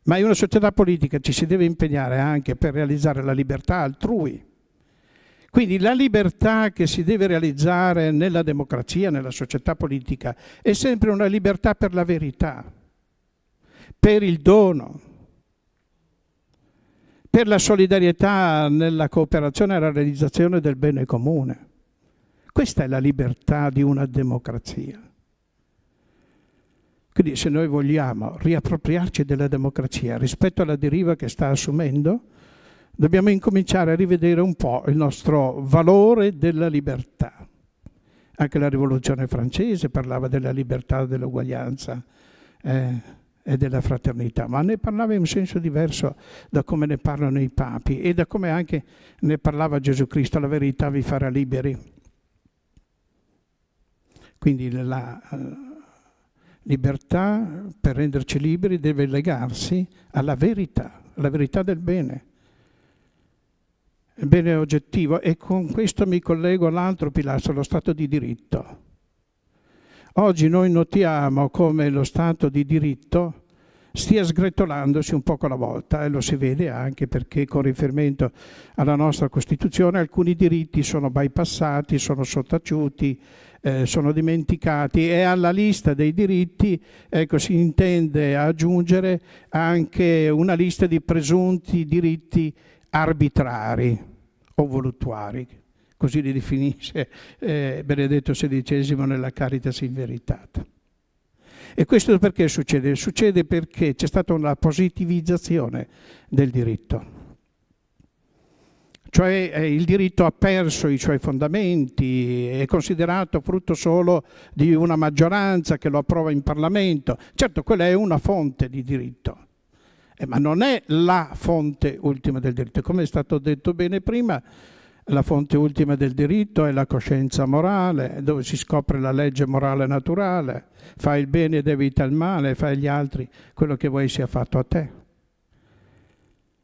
ma in una società politica ci si deve impegnare anche per realizzare la libertà altrui quindi la libertà che si deve realizzare nella democrazia, nella società politica, è sempre una libertà per la verità, per il dono, per la solidarietà nella cooperazione e la realizzazione del bene comune. Questa è la libertà di una democrazia. Quindi se noi vogliamo riappropriarci della democrazia rispetto alla deriva che sta assumendo, dobbiamo incominciare a rivedere un po' il nostro valore della libertà. Anche la rivoluzione francese parlava della libertà, dell'uguaglianza eh, e della fraternità, ma ne parlava in un senso diverso da come ne parlano i papi e da come anche ne parlava Gesù Cristo, la verità vi farà liberi. Quindi la eh, libertà per renderci liberi deve legarsi alla verità, alla verità del bene bene oggettivo e con questo mi collego all'altro pilastro, lo Stato di diritto. Oggi noi notiamo come lo Stato di diritto stia sgretolandosi un poco alla volta e lo si vede anche perché con riferimento alla nostra Costituzione alcuni diritti sono bypassati, sono sottaciuti, eh, sono dimenticati e alla lista dei diritti ecco, si intende aggiungere anche una lista di presunti diritti arbitrari o voluttuari, così li definisce eh, Benedetto XVI nella Caritas in Veritata. E questo perché succede? Succede perché c'è stata una positivizzazione del diritto. Cioè eh, il diritto ha perso i suoi fondamenti, è considerato frutto solo di una maggioranza che lo approva in Parlamento. Certo, quella è una fonte di diritto, eh, ma non è la fonte ultima del diritto. Come è stato detto bene prima, la fonte ultima del diritto è la coscienza morale, dove si scopre la legge morale naturale. Fai il bene ed evita il male, fai agli altri quello che vuoi sia fatto a te.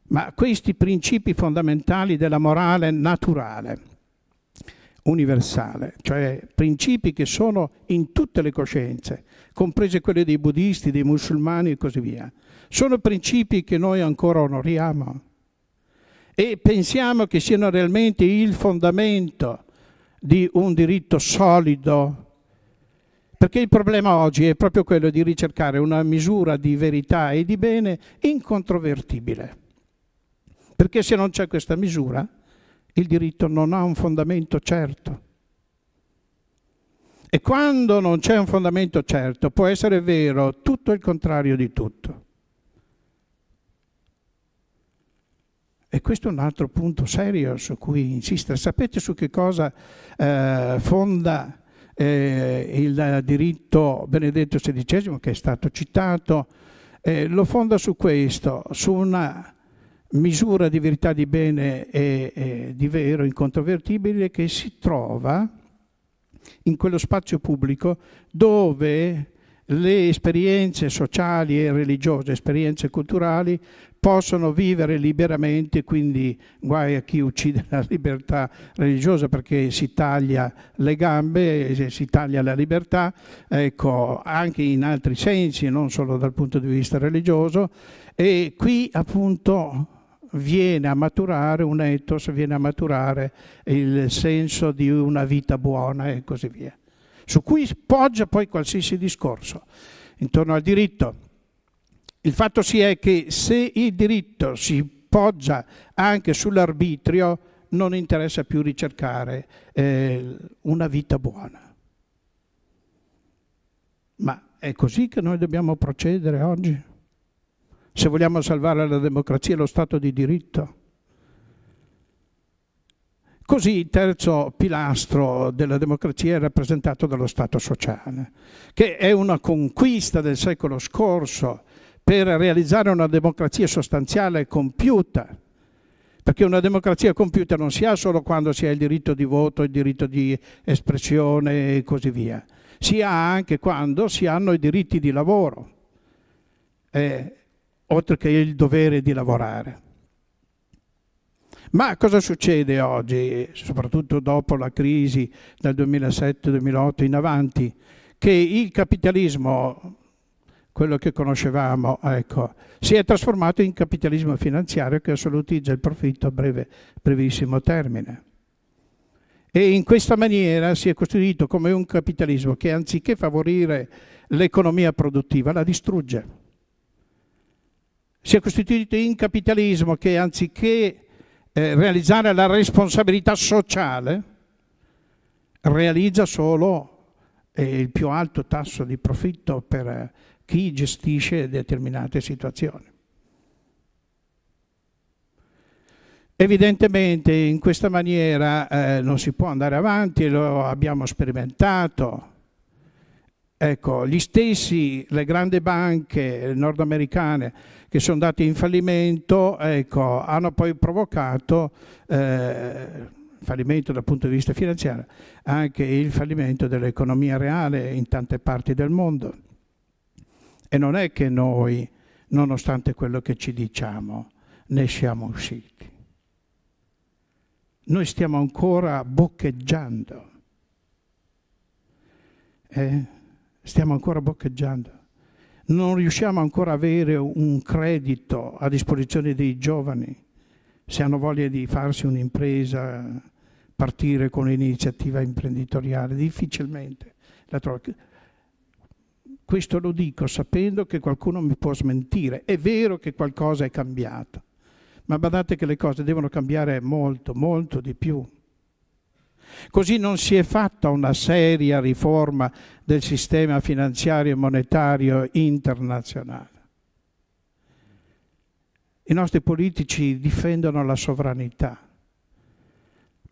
Ma questi principi fondamentali della morale naturale, universale, cioè principi che sono in tutte le coscienze, comprese quelle dei buddisti, dei musulmani e così via, sono principi che noi ancora onoriamo e pensiamo che siano realmente il fondamento di un diritto solido. Perché il problema oggi è proprio quello di ricercare una misura di verità e di bene incontrovertibile. Perché se non c'è questa misura, il diritto non ha un fondamento certo. E quando non c'è un fondamento certo, può essere vero tutto il contrario di tutto. E questo è un altro punto serio su cui insistere. Sapete su che cosa eh, fonda eh, il diritto Benedetto XVI che è stato citato? Eh, lo fonda su questo, su una misura di verità di bene e, e di vero incontrovertibile che si trova in quello spazio pubblico dove le esperienze sociali e religiose, esperienze culturali, possono vivere liberamente, quindi guai a chi uccide la libertà religiosa perché si taglia le gambe, eh, si taglia la libertà, ecco, anche in altri sensi, non solo dal punto di vista religioso. E qui appunto viene a maturare un ethos, viene a maturare il senso di una vita buona e così via, su cui poggia poi qualsiasi discorso intorno al diritto il fatto sia che se il diritto si poggia anche sull'arbitrio, non interessa più ricercare eh, una vita buona. Ma è così che noi dobbiamo procedere oggi? Se vogliamo salvare la democrazia e lo Stato di diritto? Così il terzo pilastro della democrazia è rappresentato dallo Stato sociale, che è una conquista del secolo scorso, per realizzare una democrazia sostanziale e compiuta, perché una democrazia compiuta non si ha solo quando si ha il diritto di voto, il diritto di espressione e così via, si ha anche quando si hanno i diritti di lavoro, eh, oltre che il dovere di lavorare. Ma cosa succede oggi, soprattutto dopo la crisi del 2007-2008 in avanti? Che il capitalismo quello che conoscevamo, ecco, si è trasformato in capitalismo finanziario che assolutizza il profitto a breve, brevissimo termine. E in questa maniera si è costituito come un capitalismo che anziché favorire l'economia produttiva la distrugge. Si è costituito in capitalismo che anziché eh, realizzare la responsabilità sociale realizza solo eh, il più alto tasso di profitto per chi gestisce determinate situazioni. Evidentemente in questa maniera eh, non si può andare avanti, lo abbiamo sperimentato. Ecco, gli stessi, le grandi banche nordamericane che sono andate in fallimento, ecco, hanno poi provocato eh, fallimento dal punto di vista finanziario, anche il fallimento dell'economia reale in tante parti del mondo. E non è che noi, nonostante quello che ci diciamo, ne siamo usciti. Noi stiamo ancora boccheggiando. Eh? Stiamo ancora boccheggiando. Non riusciamo ancora ad avere un credito a disposizione dei giovani se hanno voglia di farsi un'impresa, partire con un'iniziativa imprenditoriale, difficilmente la trovo. Questo lo dico sapendo che qualcuno mi può smentire. È vero che qualcosa è cambiato, ma badate che le cose devono cambiare molto, molto di più. Così non si è fatta una seria riforma del sistema finanziario e monetario internazionale. I nostri politici difendono la sovranità.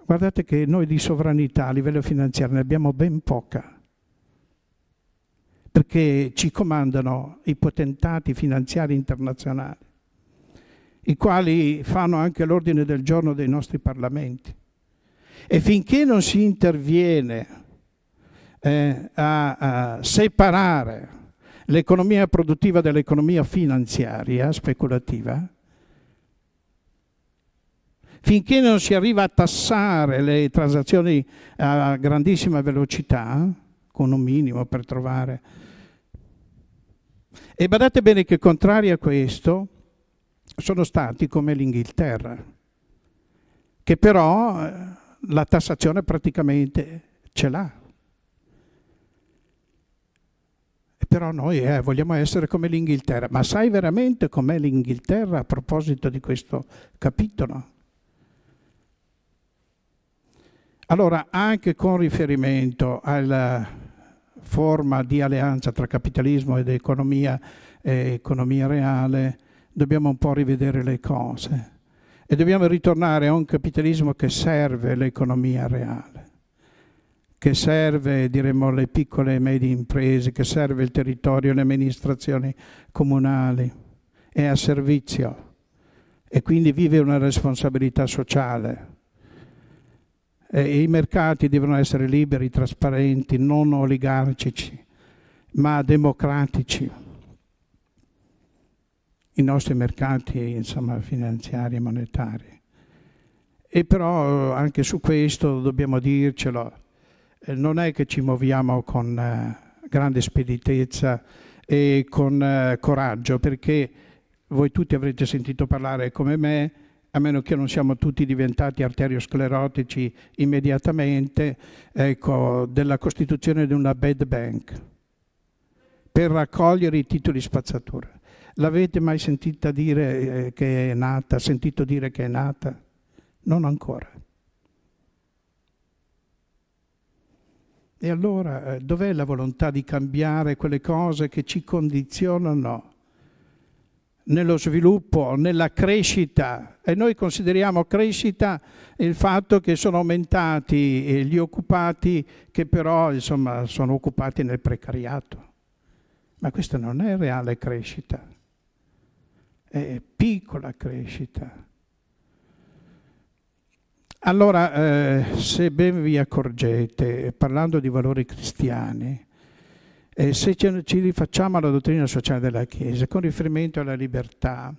Guardate che noi di sovranità a livello finanziario ne abbiamo ben poca perché ci comandano i potentati finanziari internazionali, i quali fanno anche l'ordine del giorno dei nostri parlamenti. E finché non si interviene eh, a, a separare l'economia produttiva dall'economia finanziaria speculativa, finché non si arriva a tassare le transazioni a grandissima velocità, con un minimo per trovare e badate bene che contrari a questo sono stati come l'Inghilterra, che però eh, la tassazione praticamente ce l'ha. Però noi eh, vogliamo essere come l'Inghilterra. Ma sai veramente com'è l'Inghilterra a proposito di questo capitolo? Allora, anche con riferimento al forma di alleanza tra capitalismo ed economia e economia reale, dobbiamo un po' rivedere le cose e dobbiamo ritornare a un capitalismo che serve l'economia reale, che serve, diremmo, le piccole e medie imprese, che serve il territorio, le amministrazioni comunali, è a servizio e quindi vive una responsabilità sociale eh, I mercati devono essere liberi, trasparenti, non oligarchici, ma democratici. I nostri mercati insomma, finanziari e monetari. E però eh, anche su questo dobbiamo dircelo, eh, non è che ci muoviamo con eh, grande speditezza e con eh, coraggio, perché voi tutti avrete sentito parlare come me a meno che non siamo tutti diventati arteriosclerotici immediatamente, ecco, della costituzione di una bad bank per raccogliere i titoli spazzatura. L'avete mai sentita dire eh, che è nata, sentito dire che è nata? Non ancora. E allora eh, dov'è la volontà di cambiare quelle cose che ci condizionano nello sviluppo, nella crescita e noi consideriamo crescita il fatto che sono aumentati eh, gli occupati che però insomma, sono occupati nel precariato. Ma questa non è reale crescita, è piccola crescita. Allora, eh, se ben vi accorgete, parlando di valori cristiani, eh, se ci rifacciamo alla dottrina sociale della Chiesa con riferimento alla libertà,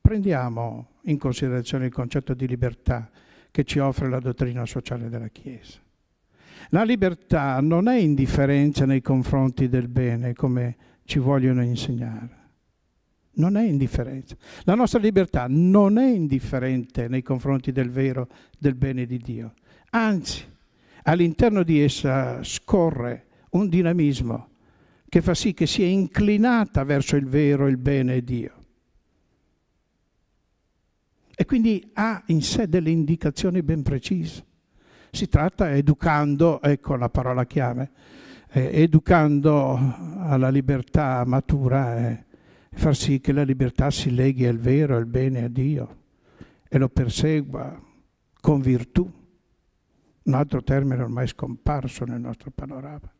prendiamo in considerazione il concetto di libertà che ci offre la dottrina sociale della Chiesa. La libertà non è indifferenza nei confronti del bene, come ci vogliono insegnare. Non è indifferenza. La nostra libertà non è indifferente nei confronti del vero, del bene di Dio. Anzi, all'interno di essa scorre un dinamismo che fa sì che sia inclinata verso il vero, il bene e Dio. E quindi ha in sé delle indicazioni ben precise. Si tratta, educando, ecco la parola chiave, eh, educando alla libertà matura, eh, far sì che la libertà si leghi al vero, al bene, a Dio e lo persegua con virtù. Un altro termine ormai scomparso nel nostro panorama.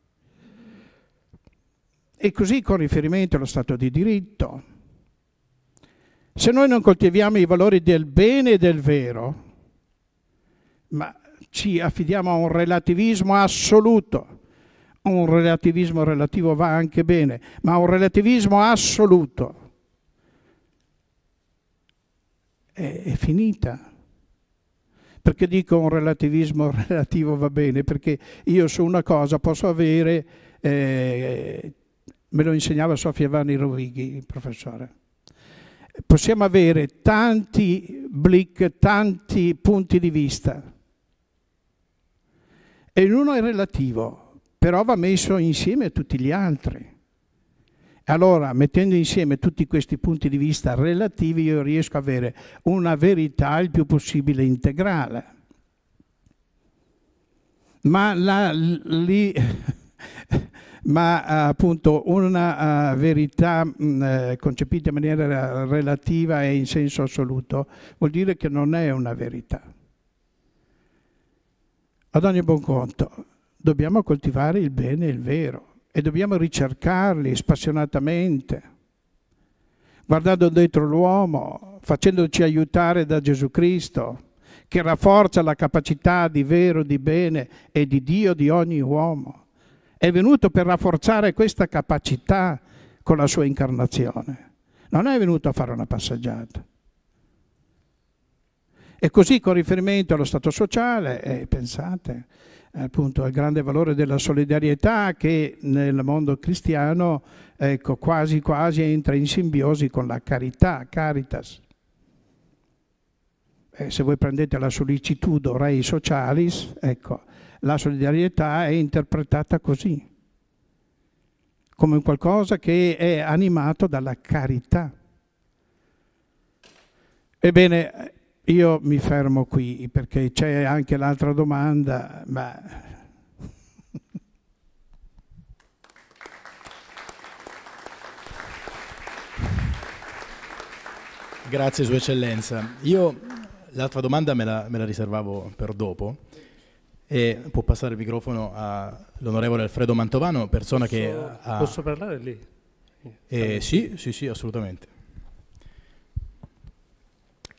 E così con riferimento allo Stato di diritto. Se noi non coltiviamo i valori del bene e del vero, ma ci affidiamo a un relativismo assoluto, un relativismo relativo va anche bene, ma un relativismo assoluto, è, è finita. Perché dico un relativismo relativo va bene? Perché io su una cosa posso avere eh, me lo insegnava Sofia Vanni Rovighi, il professore. Possiamo avere tanti blick, tanti punti di vista, e l'uno è relativo, però va messo insieme a tutti gli altri. Allora, mettendo insieme tutti questi punti di vista relativi, io riesco a avere una verità il più possibile integrale. Ma la, li, ma eh, appunto una eh, verità mm, eh, concepita in maniera relativa e in senso assoluto vuol dire che non è una verità. Ad ogni buon conto, dobbiamo coltivare il bene e il vero e dobbiamo ricercarli spassionatamente, guardando dentro l'uomo, facendoci aiutare da Gesù Cristo, che rafforza la capacità di vero, di bene e di Dio di ogni uomo è venuto per rafforzare questa capacità con la sua incarnazione. Non è venuto a fare una passeggiata. E così con riferimento allo Stato sociale, eh, pensate appunto al grande valore della solidarietà che nel mondo cristiano ecco, quasi quasi entra in simbiosi con la carità, caritas. Eh, se voi prendete la sollicitudo rei socialis, ecco, la solidarietà è interpretata così, come qualcosa che è animato dalla carità. Ebbene, io mi fermo qui perché c'è anche l'altra domanda, ma... Grazie Sua Eccellenza. Io l'altra domanda me la, me la riservavo per dopo. E può passare il microfono all'onorevole Alfredo Mantovano, persona posso, che... Ha... Posso parlare lì? Eh, sì, sì, sì, assolutamente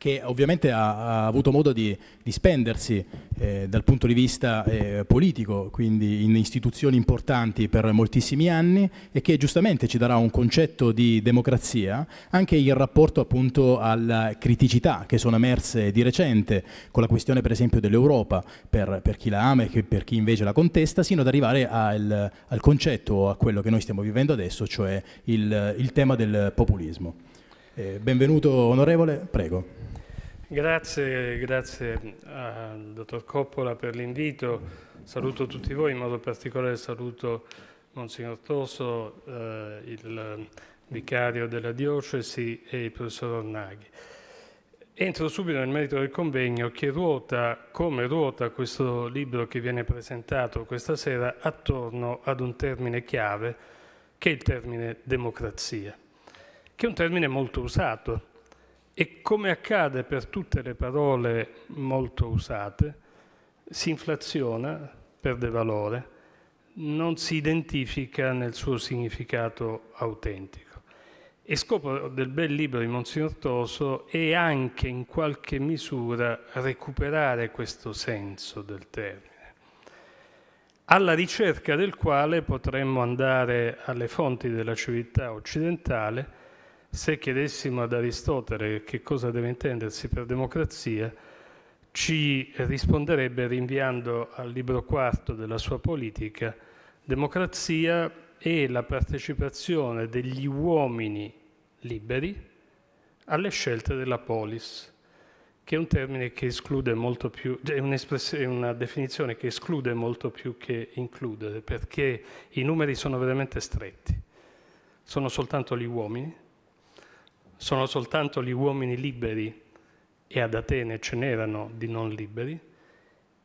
che ovviamente ha, ha avuto modo di, di spendersi eh, dal punto di vista eh, politico, quindi in istituzioni importanti per moltissimi anni e che giustamente ci darà un concetto di democrazia anche in rapporto appunto alle criticità che sono emerse di recente con la questione per esempio dell'Europa per, per, chi la ama e per chi invece la contesta, sino ad arrivare al, al concetto, a quello che noi stiamo vivendo adesso, cioè il, il tema del populismo. Eh, benvenuto onorevole, prego. Grazie, grazie eh, al dottor Coppola per l'invito. Saluto tutti voi, in modo particolare saluto Monsignor Toso, eh, il vicario della diocesi e il professor Ornaghi. Entro subito nel merito del convegno che ruota, come ruota questo libro che viene presentato questa sera, attorno ad un termine chiave, che è il termine democrazia, che è un termine molto usato e come accade per tutte le parole molto usate, si inflaziona, perde valore, non si identifica nel suo significato autentico. E scopo del bel libro di Monsignor Toso è anche in qualche misura recuperare questo senso del termine, alla ricerca del quale potremmo andare alle fonti della civiltà occidentale se chiedessimo ad Aristotele che cosa deve intendersi per democrazia, ci risponderebbe rinviando al libro quarto della sua politica, democrazia è la partecipazione degli uomini liberi alle scelte della polis, che è un termine che esclude molto più, è, è una definizione che esclude molto più che includere, perché i numeri sono veramente stretti, sono soltanto gli uomini sono soltanto gli uomini liberi, e ad Atene ce n'erano di non liberi,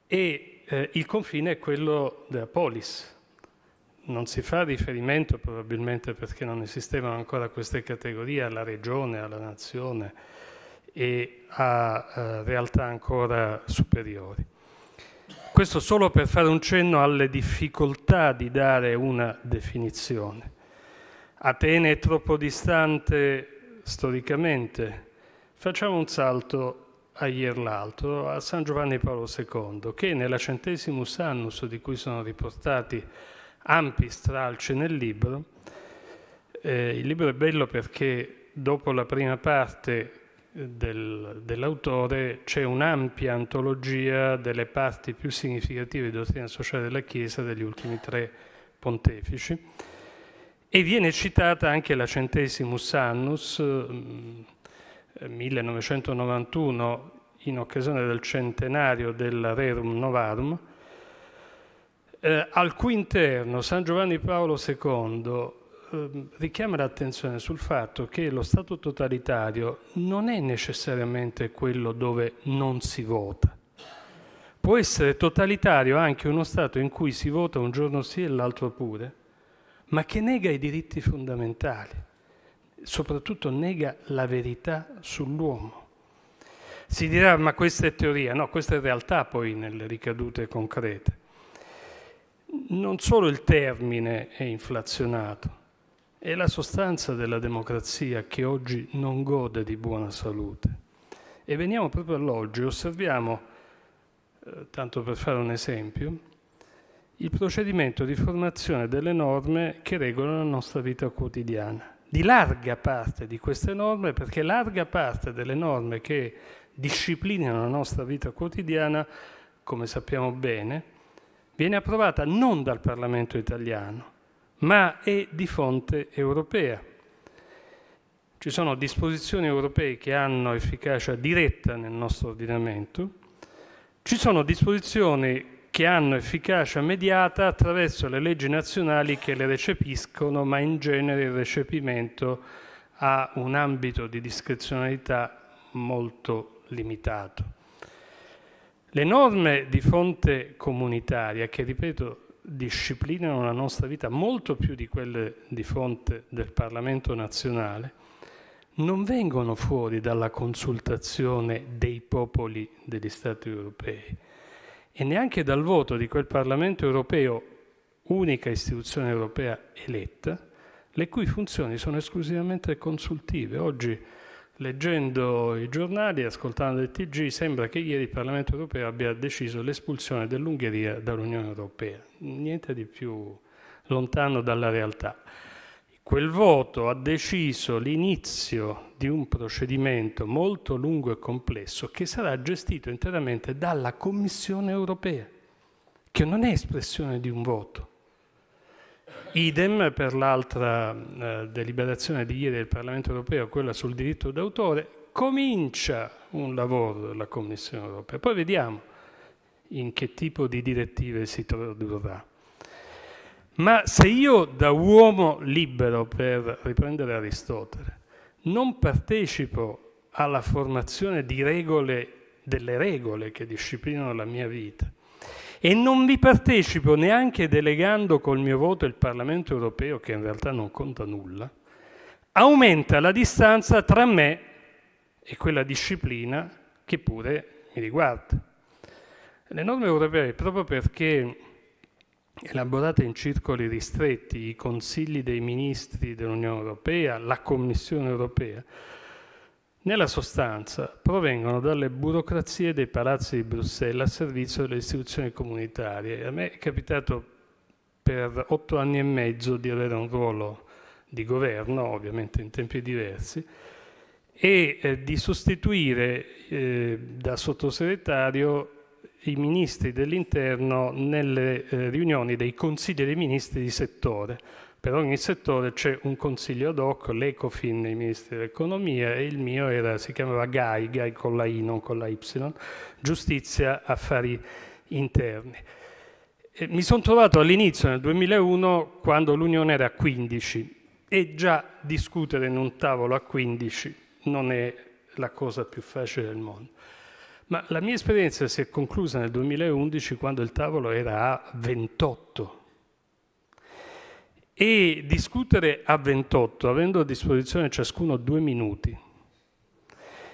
e eh, il confine è quello della polis. Non si fa riferimento, probabilmente perché non esistevano ancora queste categorie, alla regione, alla nazione e a eh, realtà ancora superiori. Questo solo per fare un cenno alle difficoltà di dare una definizione. Atene è troppo distante storicamente. Facciamo un salto a ier l'altro, a San Giovanni Paolo II, che nella centesimus annus, di cui sono riportati ampi stralci nel libro, eh, il libro è bello perché dopo la prima parte eh, del, dell'autore c'è un'ampia antologia delle parti più significative di dottrina sociale della Chiesa degli ultimi tre pontefici e viene citata anche la centesimus annus, 1991, mm, in occasione del centenario del Rerum Novarum, eh, al cui interno San Giovanni Paolo II eh, richiama l'attenzione sul fatto che lo Stato totalitario non è necessariamente quello dove non si vota. Può essere totalitario anche uno Stato in cui si vota un giorno sì e l'altro pure, ma che nega i diritti fondamentali, soprattutto nega la verità sull'uomo. Si dirà, ma questa è teoria, no, questa è realtà poi nelle ricadute concrete. Non solo il termine è inflazionato, è la sostanza della democrazia che oggi non gode di buona salute. E veniamo proprio all'oggi, osserviamo, eh, tanto per fare un esempio, il procedimento di formazione delle norme che regolano la nostra vita quotidiana. Di larga parte di queste norme, perché larga parte delle norme che disciplinano la nostra vita quotidiana, come sappiamo bene, viene approvata non dal Parlamento italiano, ma è di fonte europea. Ci sono disposizioni europee che hanno efficacia diretta nel nostro ordinamento, ci sono disposizioni che hanno efficacia mediata attraverso le leggi nazionali che le recepiscono, ma in genere il recepimento ha un ambito di discrezionalità molto limitato. Le norme di fonte comunitaria, che ripeto disciplinano la nostra vita molto più di quelle di fonte del Parlamento nazionale, non vengono fuori dalla consultazione dei popoli degli Stati europei e neanche dal voto di quel Parlamento europeo, unica istituzione europea eletta, le cui funzioni sono esclusivamente consultive. Oggi, leggendo i giornali e ascoltando il TG, sembra che ieri il Parlamento europeo abbia deciso l'espulsione dell'Ungheria dall'Unione europea. Niente di più lontano dalla realtà. Quel voto ha deciso l'inizio di un procedimento molto lungo e complesso che sarà gestito interamente dalla Commissione europea, che non è espressione di un voto. Idem per l'altra eh, deliberazione di ieri del Parlamento europeo, quella sul diritto d'autore, comincia un lavoro della Commissione europea, poi vediamo in che tipo di direttive si tradurrà. Ma se io da uomo libero, per riprendere Aristotele, non partecipo alla formazione di regole, delle regole che disciplinano la mia vita, e non vi partecipo neanche delegando col mio voto il Parlamento europeo, che in realtà non conta nulla, aumenta la distanza tra me e quella disciplina che pure mi riguarda. Le norme europee, proprio perché elaborate in circoli ristretti, i consigli dei ministri dell'Unione Europea, la Commissione Europea, nella sostanza provengono dalle burocrazie dei palazzi di Bruxelles a servizio delle istituzioni comunitarie. A me è capitato per otto anni e mezzo di avere un ruolo di governo, ovviamente in tempi diversi, e eh, di sostituire eh, da sottosegretario i ministri dell'interno nelle eh, riunioni dei consigli dei ministri di settore. Per ogni settore c'è un consiglio ad hoc, l'Ecofin, i ministri dell'economia e il mio era, si chiamava GAI, GAI con la I, non con la Y, giustizia, affari interni. E mi sono trovato all'inizio, nel 2001, quando l'Unione era a 15 e già discutere in un tavolo a 15 non è la cosa più facile del mondo. Ma la mia esperienza si è conclusa nel 2011 quando il tavolo era a 28. E discutere a 28, avendo a disposizione ciascuno due minuti,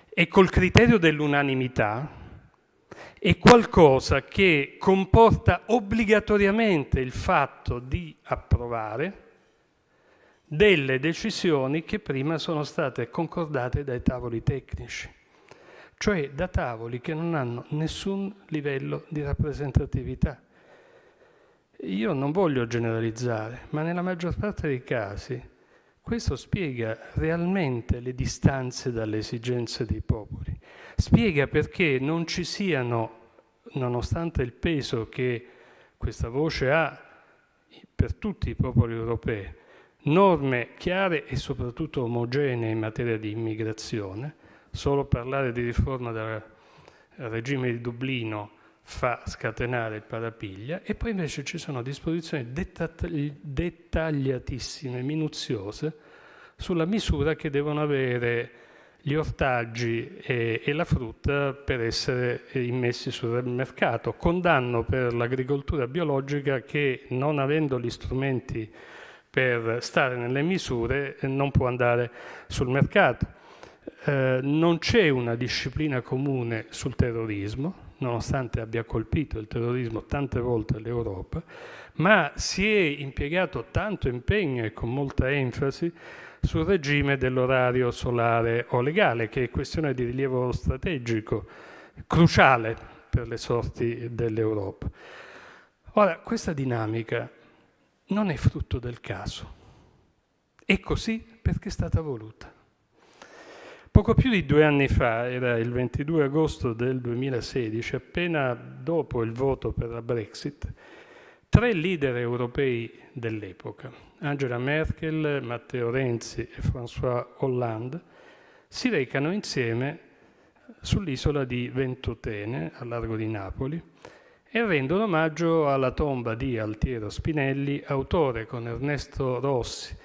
e col criterio dell'unanimità, è qualcosa che comporta obbligatoriamente il fatto di approvare delle decisioni che prima sono state concordate dai tavoli tecnici cioè da tavoli che non hanno nessun livello di rappresentatività. Io non voglio generalizzare, ma nella maggior parte dei casi questo spiega realmente le distanze dalle esigenze dei popoli, spiega perché non ci siano, nonostante il peso che questa voce ha per tutti i popoli europei, norme chiare e soprattutto omogenee in materia di immigrazione, Solo parlare di riforma del regime di Dublino fa scatenare il parapiglia e poi invece ci sono disposizioni dettagliatissime, minuziose, sulla misura che devono avere gli ortaggi e, e, la frutta per essere immessi sul mercato, con danno per l'agricoltura biologica che non avendo gli strumenti per stare nelle misure non può andare sul mercato. Eh, non c'è una disciplina comune sul terrorismo, nonostante abbia colpito il terrorismo tante volte l'Europa, ma si è impiegato tanto impegno e con molta enfasi sul regime dell'orario solare o legale, che è questione di rilievo strategico, cruciale per le sorti dell'Europa. Ora, questa dinamica non è frutto del caso, è così perché è stata voluta. Poco più di due anni fa, era il 22 agosto del 2016, appena dopo il voto per la Brexit, tre leader europei dell'epoca, Angela Merkel, Matteo Renzi e François Hollande, si recano insieme sull'isola di Ventotene, a largo di Napoli, e rendono omaggio alla tomba di Altiero Spinelli, autore con Ernesto Rossi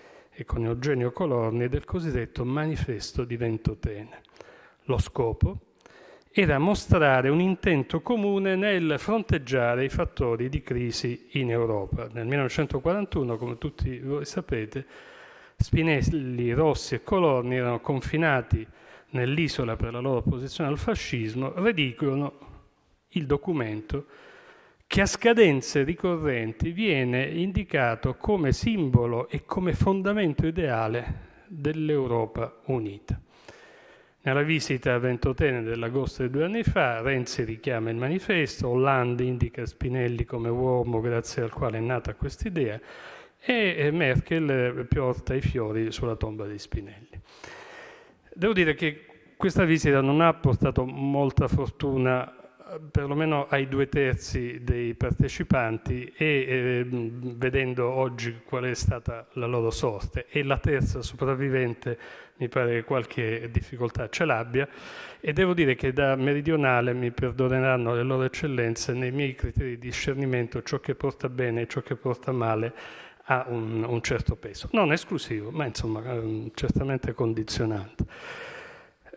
e con Eugenio Colorni del cosiddetto Manifesto di Ventotene. Lo scopo era mostrare un intento comune nel fronteggiare i fattori di crisi in Europa. Nel 1941, come tutti voi sapete, Spinelli, Rossi e Colorni erano confinati nell'isola per la loro opposizione al fascismo, redigono il documento che a scadenze ricorrenti viene indicato come simbolo e come fondamento ideale dell'Europa unita. Nella visita a Ventotene dell'agosto di due anni fa, Renzi richiama il manifesto, Hollande indica Spinelli come uomo grazie al quale è nata questa idea e Merkel eh, porta i fiori sulla tomba di Spinelli. Devo dire che questa visita non ha portato molta fortuna perlomeno ai due terzi dei partecipanti e eh, vedendo oggi qual è stata la loro sorte e la terza sopravvivente mi pare che qualche difficoltà ce l'abbia e devo dire che da meridionale mi perdoneranno le loro eccellenze nei miei criteri di discernimento ciò che porta bene e ciò che porta male ha un, un certo peso, non esclusivo ma insomma ehm, certamente condizionante.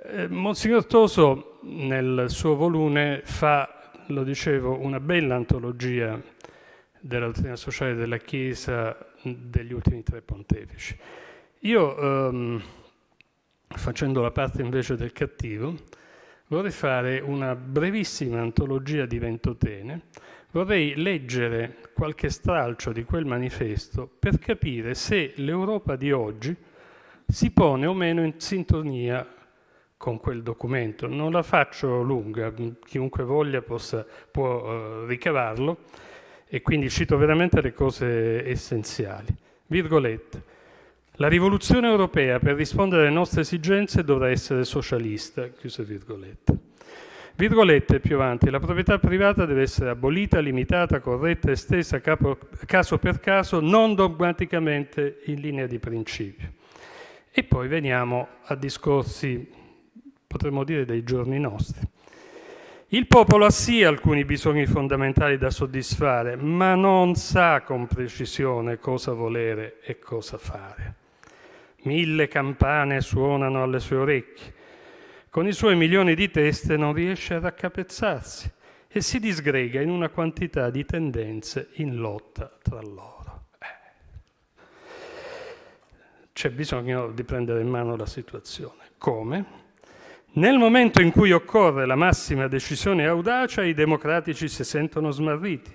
Eh, Monsignor Toso nel suo volume fa, lo dicevo, una bella antologia della dottrina sociale della Chiesa degli ultimi tre pontefici. Io, ehm, facendo la parte invece del cattivo, vorrei fare una brevissima antologia di Ventotene, vorrei leggere qualche stralcio di quel manifesto per capire se l'Europa di oggi si pone o meno in sintonia con quel documento. Non la faccio lunga, chiunque voglia possa, può eh, ricavarlo e quindi cito veramente le cose essenziali. Virgolette. La rivoluzione europea per rispondere alle nostre esigenze dovrà essere socialista, Chiuse virgolette. Virgolette più avanti, la proprietà privata deve essere abolita, limitata, corretta, estesa capo, caso per caso, non dogmaticamente in linea di principio. E poi veniamo a discorsi potremmo dire dei giorni nostri. Il popolo ha sì alcuni bisogni fondamentali da soddisfare, ma non sa con precisione cosa volere e cosa fare. Mille campane suonano alle sue orecchie, con i suoi milioni di teste non riesce a raccapezzarsi e si disgrega in una quantità di tendenze in lotta tra loro. Eh. C'è bisogno di prendere in mano la situazione. Come? Nel momento in cui occorre la massima decisione audacia, i democratici si sentono smarriti,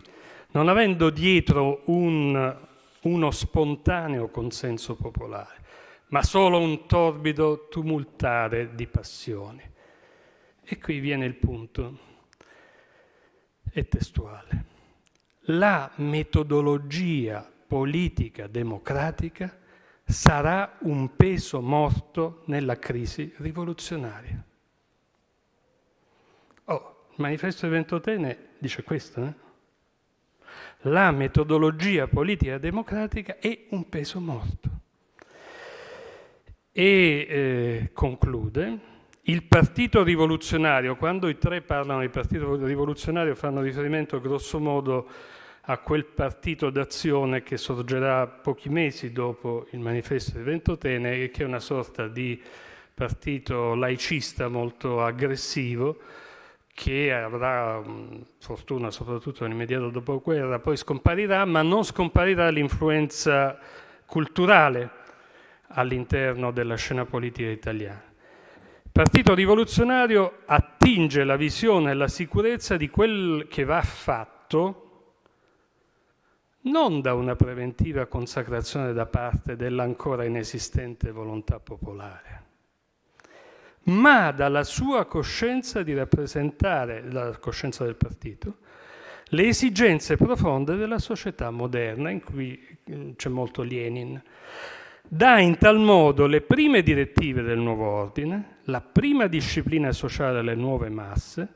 non avendo dietro un, uno spontaneo consenso popolare, ma solo un torbido tumultare di passioni. E qui viene il punto, è testuale. La metodologia politica democratica sarà un peso morto nella crisi rivoluzionaria. Il manifesto di Ventotene dice questo. Eh? La metodologia politica democratica è un peso morto. E eh, conclude, il partito rivoluzionario, quando i tre parlano di partito rivoluzionario fanno riferimento grosso modo a quel partito d'azione che sorgerà pochi mesi dopo il manifesto di Ventotene e che è una sorta di partito laicista molto aggressivo che avrà mm, fortuna soprattutto nell'immediato dopoguerra, poi scomparirà, ma non scomparirà l'influenza culturale all'interno della scena politica italiana. Il Partito Rivoluzionario attinge la visione e la sicurezza di quel che va fatto non da una preventiva consacrazione da parte dell'ancora inesistente volontà popolare, ma dalla sua coscienza di rappresentare, la coscienza del partito, le esigenze profonde della società moderna, in cui mm, c'è molto Lenin. Dà in tal modo le prime direttive del nuovo ordine, la prima disciplina sociale alle nuove masse,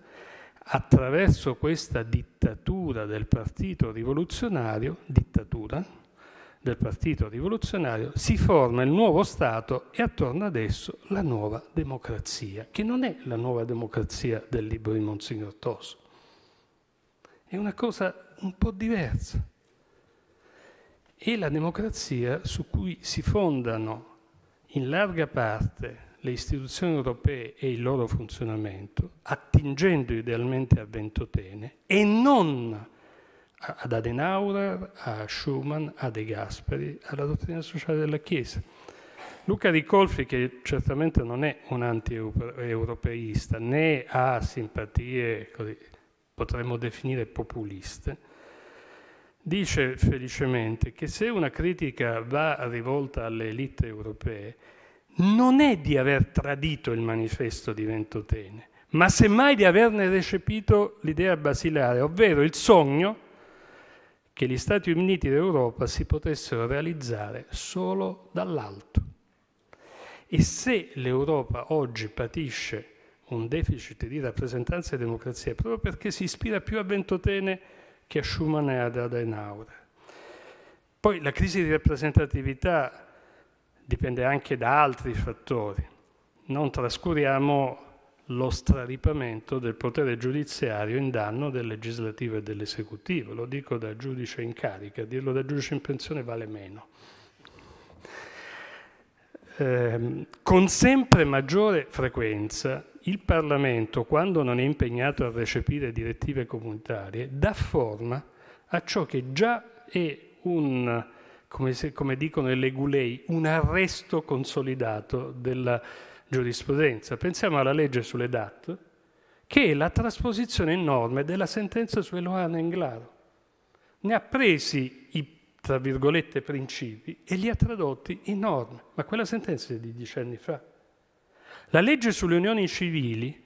attraverso questa dittatura del partito rivoluzionario, dittatura, del Partito Rivoluzionario, si forma il nuovo Stato e attorno ad esso la nuova democrazia, che non è la nuova democrazia del libro di Monsignor Tosso. È una cosa un po' diversa. E la democrazia su cui si fondano in larga parte le istituzioni europee e il loro funzionamento, attingendo idealmente a Ventotene, e non ad Adenauer, a Schumann, a De Gasperi, alla dottrina sociale della Chiesa. Luca Ricolfi, che certamente non è un anti-europeista né ha simpatie, così, potremmo definire populiste, dice felicemente che se una critica va rivolta alle elite europee, non è di aver tradito il manifesto di Ventotene, ma semmai di averne recepito l'idea basilare, ovvero il sogno che gli Stati Uniti d'Europa si potessero realizzare solo dall'alto. E se l'Europa oggi patisce un deficit di rappresentanza e democrazia proprio perché si ispira più a Ventotene che a Schumann e ad Adenauer. Poi la crisi di rappresentatività dipende anche da altri fattori. Non trascuriamo lo straripamento del potere giudiziario in danno del legislativo e dell'esecutivo. Lo dico da giudice in carica, dirlo da giudice in pensione vale meno. Eh, con sempre maggiore frequenza il Parlamento, quando non è impegnato a recepire direttive comunitarie, dà forma a ciò che già è un, come, se, come dicono i legulei, un arresto consolidato della giurisprudenza. Pensiamo alla legge sulle DAT, che è la trasposizione in norme della sentenza su Eloana Englaro. Ne ha presi i, tra virgolette, principi e li ha tradotti in norme. Ma quella sentenza è di dieci anni fa. La legge sulle unioni civili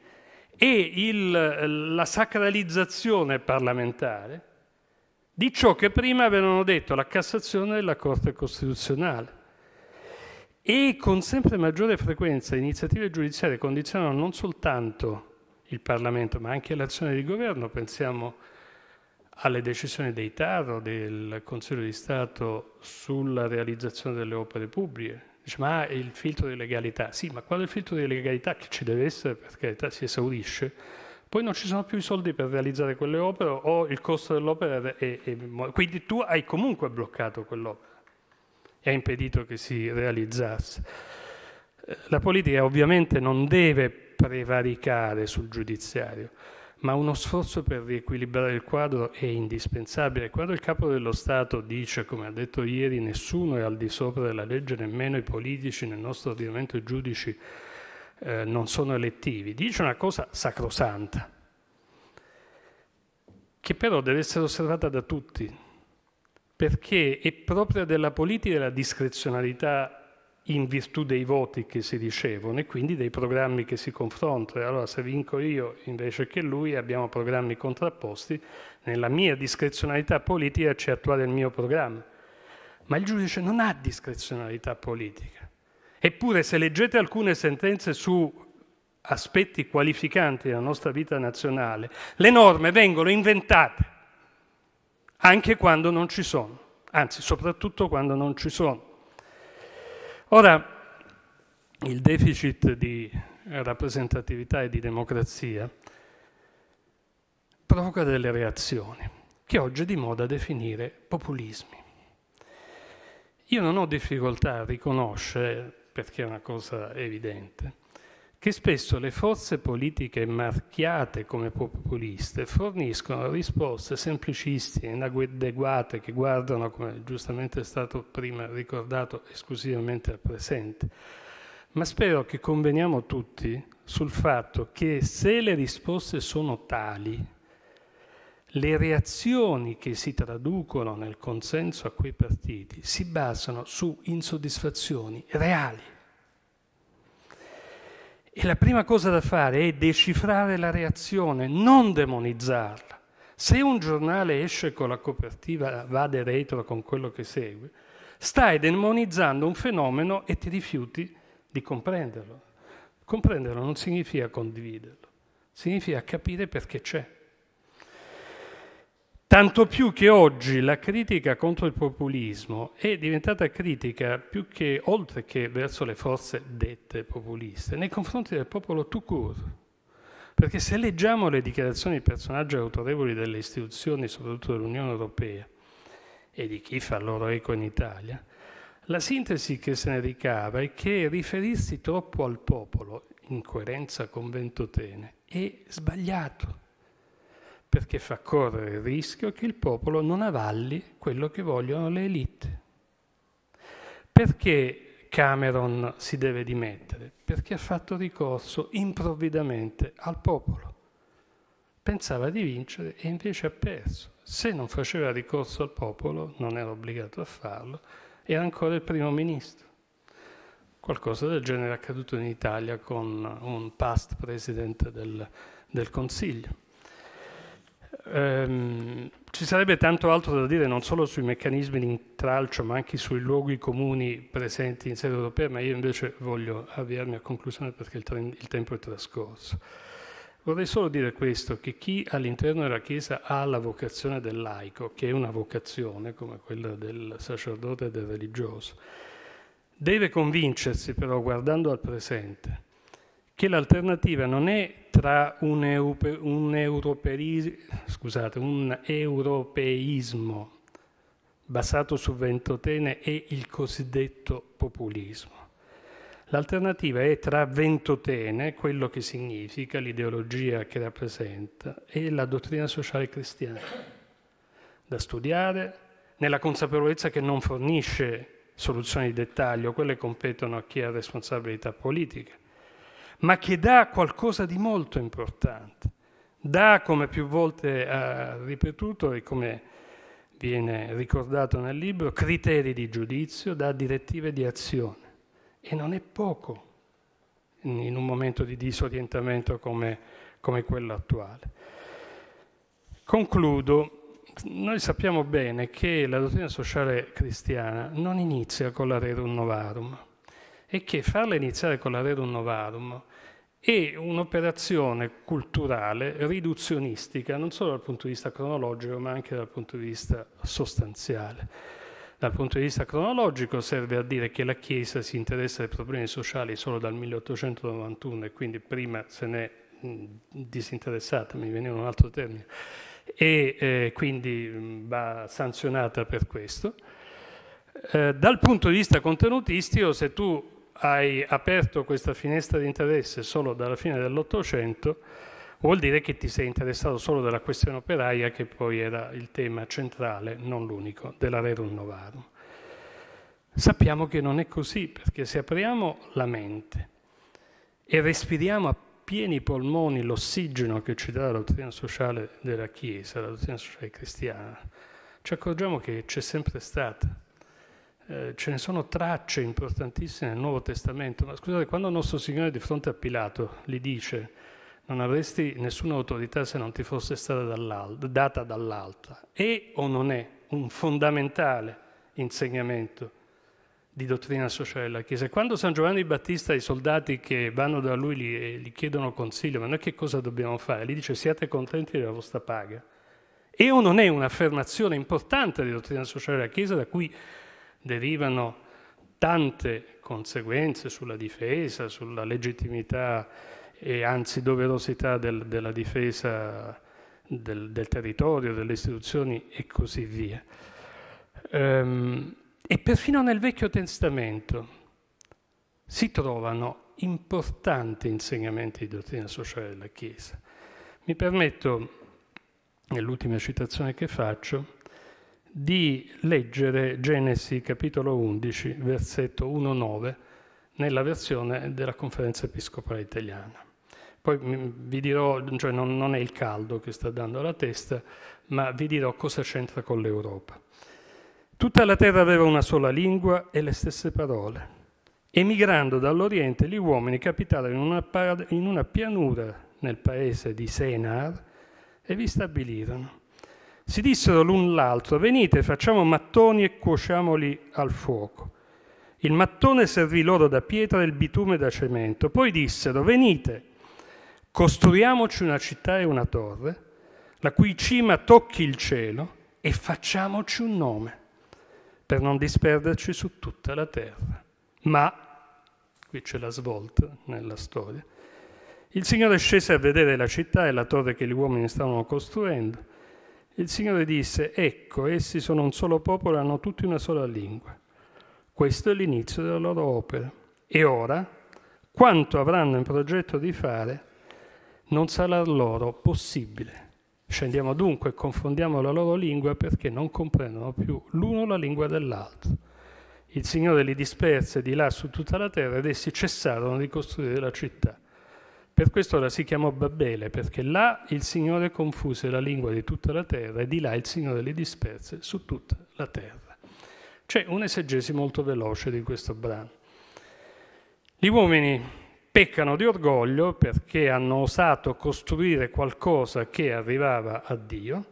è il, la sacralizzazione parlamentare di ciò che prima avevano detto la Cassazione e la Corte Costituzionale e con sempre maggiore frequenza iniziative giudiziarie condizionano non soltanto il Parlamento ma anche l'azione di governo, pensiamo alle decisioni dei TAR del Consiglio di Stato sulla realizzazione delle opere pubbliche. Dice, ma il filtro di legalità, sì, ma quando il filtro di legalità che ci deve essere, per carità, si esaurisce, poi non ci sono più i soldi per realizzare quelle opere o il costo dell'opera è, è, è... quindi tu hai comunque bloccato quell'opera e ha impedito che si realizzasse. La politica ovviamente non deve prevaricare sul giudiziario, ma uno sforzo per riequilibrare il quadro è indispensabile. Quando il capo dello Stato dice, come ha detto ieri, nessuno è al di sopra della legge, nemmeno i politici nel nostro ordinamento i giudici eh, non sono elettivi, dice una cosa sacrosanta, che però deve essere osservata da tutti, perché è propria della politica la discrezionalità in virtù dei voti che si ricevono e quindi dei programmi che si confrontano. Allora se vinco io invece che lui abbiamo programmi contrapposti, nella mia discrezionalità politica c'è attuare il mio programma. Ma il giudice non ha discrezionalità politica. Eppure se leggete alcune sentenze su aspetti qualificanti della nostra vita nazionale, le norme vengono inventate anche quando non ci sono, anzi soprattutto quando non ci sono. Ora, il deficit di rappresentatività e di democrazia provoca delle reazioni che oggi è di moda definire populismi. Io non ho difficoltà a riconoscere, perché è una cosa evidente, che spesso le forze politiche marchiate come populiste forniscono risposte semplicistiche, inadeguate, che guardano, come giustamente è stato prima ricordato, esclusivamente al presente. Ma spero che conveniamo tutti sul fatto che se le risposte sono tali, le reazioni che si traducono nel consenso a quei partiti si basano su insoddisfazioni reali e la prima cosa da fare è decifrare la reazione, non demonizzarla. Se un giornale esce con la copertina, vade retro con quello che segue, stai demonizzando un fenomeno e ti rifiuti di comprenderlo. Comprenderlo non significa condividerlo, significa capire perché c'è. Tanto più che oggi la critica contro il populismo è diventata critica più che oltre che verso le forze dette populiste, nei confronti del popolo tout court. Perché se leggiamo le dichiarazioni di personaggi autorevoli delle istituzioni, soprattutto dell'Unione Europea, e di chi fa loro eco in Italia, la sintesi che se ne ricava è che riferirsi troppo al popolo, in coerenza con Ventotene, è sbagliato perché fa correre il rischio che il popolo non avalli quello che vogliono le elite. Perché Cameron si deve dimettere? Perché ha fatto ricorso improvvidamente al popolo. Pensava di vincere e invece ha perso. Se non faceva ricorso al popolo, non era obbligato a farlo, era ancora il primo ministro. Qualcosa del genere è accaduto in Italia con un past presidente del, del Consiglio ehm, ci sarebbe tanto altro da dire non solo sui meccanismi di intralcio ma anche sui luoghi comuni presenti in sede europea, ma io invece voglio avviarmi a conclusione perché il, trend, il tempo è trascorso. Vorrei solo dire questo, che chi all'interno della Chiesa ha la vocazione del laico, che è una vocazione come quella del sacerdote e del religioso, deve convincersi però guardando al presente che l'alternativa non è tra un, europe, un, europei, scusate, un europeismo basato su ventotene e il cosiddetto populismo. L'alternativa è tra ventotene, quello che significa, l'ideologia che rappresenta, e la dottrina sociale cristiana, da studiare nella consapevolezza che non fornisce soluzioni di dettaglio, quelle competono a chi ha responsabilità politica, ma che dà qualcosa di molto importante. Dà, come più volte ha ripetuto e come viene ricordato nel libro, criteri di giudizio, dà direttive di azione. E non è poco in un momento di disorientamento come, come quello attuale. Concludo noi sappiamo bene che la dottrina sociale cristiana non inizia con la Rerum Novarum, è che farla iniziare con la Rerum Novarum è un'operazione culturale riduzionistica, non solo dal punto di vista cronologico, ma anche dal punto di vista sostanziale. Dal punto di vista cronologico serve a dire che la Chiesa si interessa ai problemi sociali solo dal 1891 e quindi prima se n'è mm, disinteressata, mi veniva un altro termine, e eh, quindi mh, mm, va sanzionata per questo. Eh, dal punto di vista contenutistico, se tu hai aperto questa finestra di interesse solo dalla fine dell'Ottocento, vuol dire che ti sei interessato solo della questione operaia, che poi era il tema centrale, non l'unico, della Rerum Novarum. Sappiamo che non è così, perché se apriamo la mente e respiriamo a pieni polmoni l'ossigeno che ci dà la dottrina sociale della Chiesa, la dottrina sociale cristiana, ci accorgiamo che c'è sempre stata eh, ce ne sono tracce importantissime nel Nuovo Testamento, ma scusate, quando nostro Signore di fronte a Pilato gli dice non avresti nessuna autorità se non ti fosse stata dall'alto, data dall'alta, è o non è un fondamentale insegnamento di dottrina sociale della Chiesa. Quando San Giovanni Battista e i soldati che vanno da lui gli, eh, gli chiedono consiglio, ma noi che cosa dobbiamo fare? Gli dice siate contenti della vostra paga. E o non è un'affermazione importante di dottrina sociale della Chiesa da cui derivano tante conseguenze sulla difesa, sulla legittimità e anzi doverosità del, della difesa del, del, territorio, delle istituzioni e così via. Ehm, e perfino nel Vecchio Testamento si trovano importanti insegnamenti di dottrina sociale della Chiesa. Mi permetto, nell'ultima citazione che faccio, di leggere Genesi capitolo 11, versetto 1-9, nella versione della conferenza episcopale italiana. Poi vi dirò, cioè non, non, è il caldo che sta dando alla testa, ma vi dirò cosa c'entra con l'Europa. Tutta la terra aveva una sola lingua e le stesse parole. Emigrando dall'Oriente, gli uomini capitarono in una, in una pianura nel paese di Senar e vi stabilirono. Si dissero l'un l'altro, venite, facciamo mattoni e cuociamoli al fuoco. Il mattone servì loro da pietra e il bitume da cemento. Poi dissero, venite, costruiamoci una città e una torre, la cui cima tocchi il cielo, e facciamoci un nome, per non disperderci su tutta la terra. Ma, qui c'è la svolta nella storia, il Signore scese a vedere la città e la torre che gli uomini stavano costruendo il Signore disse, ecco, essi sono un solo popolo e hanno tutti una sola lingua. Questo è l'inizio della loro opera. E ora, quanto avranno in progetto di fare, non sarà loro possibile. Scendiamo dunque e confondiamo la loro lingua perché non comprendono più l'uno la lingua dell'altro. Il Signore li disperse di là su tutta la terra ed essi cessarono di costruire la città. Per questo la si chiamò Babele, perché là il Signore confuse la lingua di tutta la terra e di là il Signore li disperse su tutta la terra. C'è un'esegesi molto veloce di questo brano. Gli uomini peccano di orgoglio perché hanno osato costruire qualcosa che arrivava a Dio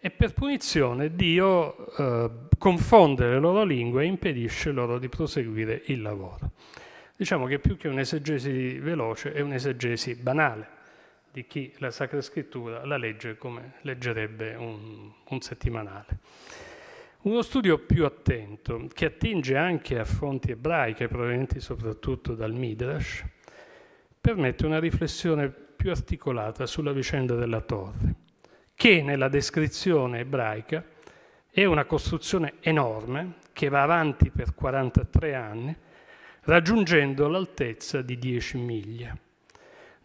e per punizione Dio eh, confonde le loro lingue e impedisce loro di proseguire il lavoro. Diciamo che più che un'esegesi veloce è un'esegesi banale di chi la Sacra Scrittura la legge come leggerebbe un, un settimanale. Uno studio più attento, che attinge anche a fonti ebraiche provenienti soprattutto dal Midrash, permette una riflessione più articolata sulla vicenda della torre, che nella descrizione ebraica è una costruzione enorme che va avanti per 43 anni raggiungendo l'altezza di 10 miglia.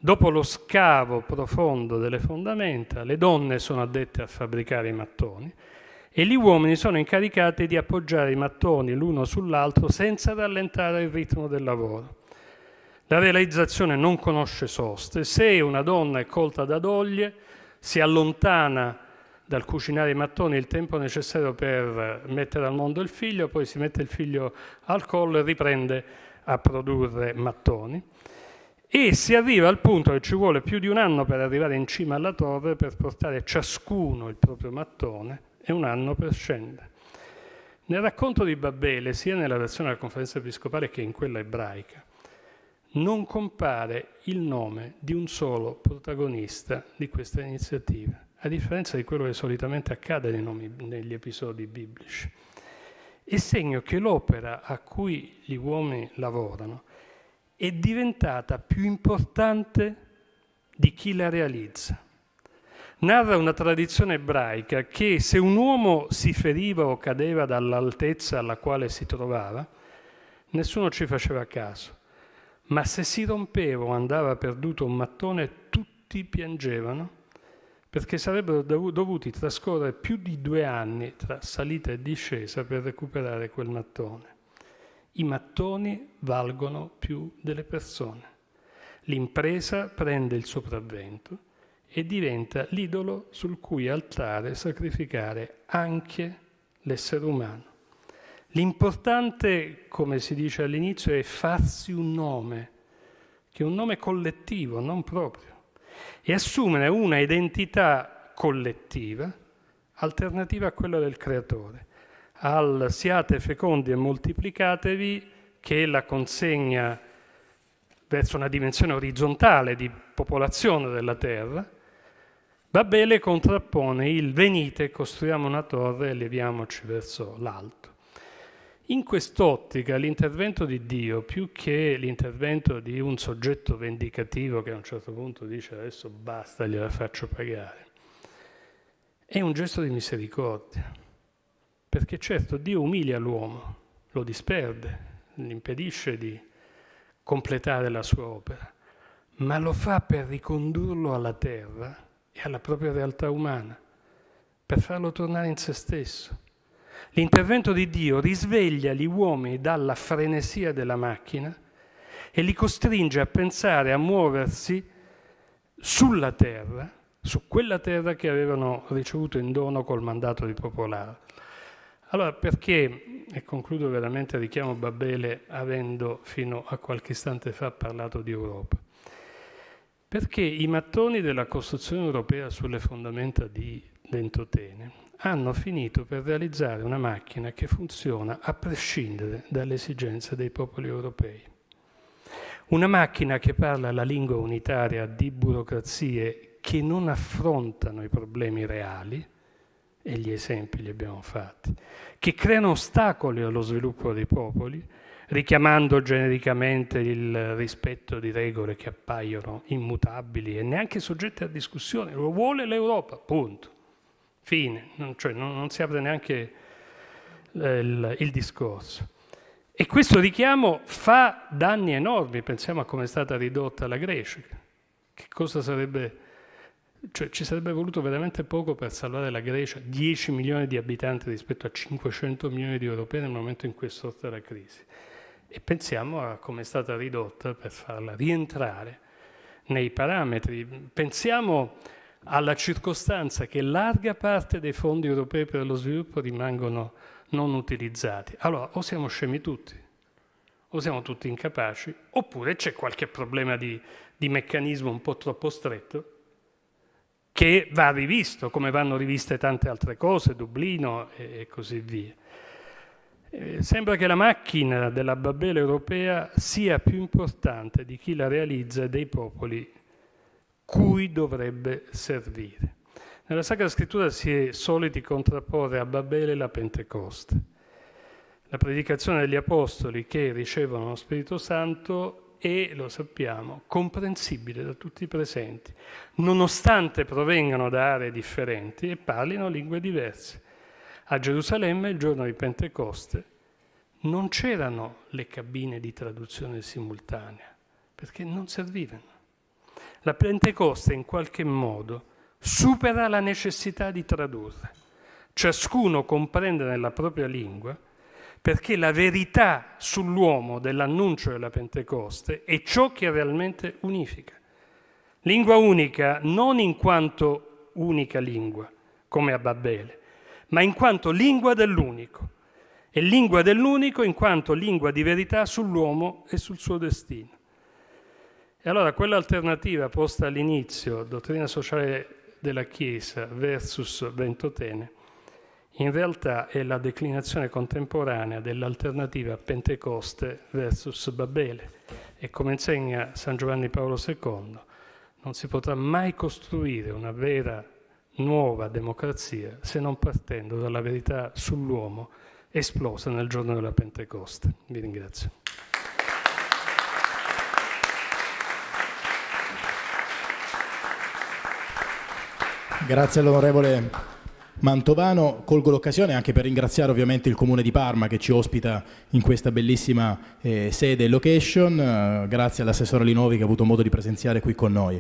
Dopo lo scavo profondo delle fondamenta, le donne sono addette a fabbricare i mattoni e gli uomini sono incaricati di appoggiare i mattoni l'uno sull'altro senza rallentare il ritmo del lavoro. La realizzazione non conosce soste. Se una donna è colta da doglie, si allontana dal cucinare i mattoni il tempo necessario per mettere al mondo il figlio, poi si mette il figlio al collo e riprende a produrre mattoni e si arriva al punto che ci vuole più di un anno per arrivare in cima alla torre per portare ciascuno il proprio mattone e un anno per scendere. Nel racconto di Babele, sia nella versione della conferenza episcopale che in quella ebraica, non compare il nome di un solo protagonista di questa iniziativa, a differenza di quello che solitamente accade nei nomi, negli episodi biblici è segno che l'opera a cui gli uomini lavorano è diventata più importante di chi la realizza. Narra una tradizione ebraica che se un uomo si feriva o cadeva dall'altezza alla quale si trovava, nessuno ci faceva caso, ma se si rompeva o andava perduto un mattone, tutti piangevano perché sarebbero dovuti trascorrere più di due anni tra salita e discesa per recuperare quel mattone. I mattoni valgono più delle persone. L'impresa prende il sopravvento e diventa l'idolo sul cui altare sacrificare anche l'essere umano. L'importante, come si dice all'inizio, è farsi un nome, che è un nome collettivo, non proprio e assumere una identità collettiva alternativa a quella del creatore. Al siate fecondi e moltiplicatevi che è la consegna verso una dimensione orizzontale di popolazione della terra, Babele contrappone il venite, costruiamo una torre e leviamoci verso l'alto. In quest'ottica l'intervento di Dio, più che l'intervento di un soggetto vendicativo che a un certo punto dice adesso basta, gliela faccio pagare, è un gesto di misericordia. Perché certo Dio umilia l'uomo, lo disperde, gli impedisce di completare la sua opera, ma lo fa per ricondurlo alla terra e alla propria realtà umana, per farlo tornare in se stesso L'intervento di Dio risveglia gli uomini dalla frenesia della macchina e li costringe a pensare, a muoversi sulla terra, su quella terra che avevano ricevuto in dono col mandato di popolare. Allora perché, e concludo veramente, richiamo Babele avendo fino a qualche istante fa parlato di Europa? Perché i mattoni della costruzione europea sulle fondamenta di Ventotene hanno finito per realizzare una macchina che funziona a prescindere dalle esigenze dei popoli europei. Una macchina che parla la lingua unitaria di burocrazie che non affrontano i problemi reali, e gli esempi li abbiamo fatti, che creano ostacoli allo sviluppo dei popoli, richiamando genericamente il rispetto di regole che appaiono immutabili e neanche soggette a discussione. Lo vuole l'Europa, punto fine, non, cioè non, non si apre neanche eh, il, il discorso. E questo richiamo fa danni enormi, pensiamo a come è stata ridotta la Grecia. Che cosa sarebbe, cioè ci sarebbe voluto veramente poco per salvare la Grecia, 10 milioni di abitanti rispetto a 500 milioni di europei nel momento in cui è sorta la crisi. E pensiamo a come è stata ridotta per farla rientrare nei parametri. Pensiamo alla circostanza che larga parte dei fondi europei per lo sviluppo rimangono non utilizzati. Allora, o siamo scemi tutti, o siamo tutti incapaci, oppure c'è qualche problema di, di meccanismo un po' troppo stretto che va rivisto, come vanno riviste tante altre cose, Dublino e, e così via. Eh, sembra che la macchina della Babele europea sia più importante di chi la realizza e dei popoli cui dovrebbe servire. Nella Sacra Scrittura si è soliti contrapporre a Babele la Pentecoste. La predicazione degli Apostoli che ricevono lo Spirito Santo è, lo sappiamo, comprensibile da tutti i presenti, nonostante provengano da aree differenti e parlino lingue diverse. A Gerusalemme, il giorno di Pentecoste, non c'erano le cabine di traduzione simultanea, perché non servivano. La Pentecoste in qualche modo supera la necessità di tradurre. Ciascuno comprende nella propria lingua perché la verità sull'uomo dell'annuncio della Pentecoste è ciò che realmente unifica. Lingua unica non in quanto unica lingua, come a Babele, ma in quanto lingua dell'unico. E lingua dell'unico in quanto lingua di verità sull'uomo e sul suo destino. E allora quell'alternativa posta all'inizio, dottrina sociale della Chiesa versus Ventotene, in realtà è la declinazione contemporanea dell'alternativa Pentecoste versus Babele. E come insegna San Giovanni Paolo II, non si potrà mai costruire una vera nuova democrazia se non partendo dalla verità sull'uomo esplosa nel giorno della Pentecoste. Vi ringrazio. Grazie all'onorevole Mantovano. Colgo l'occasione anche per ringraziare ovviamente il Comune di Parma che ci ospita in questa bellissima eh, sede e location. Eh, grazie all'assessore Linovi che ha avuto modo di presenziare qui con noi.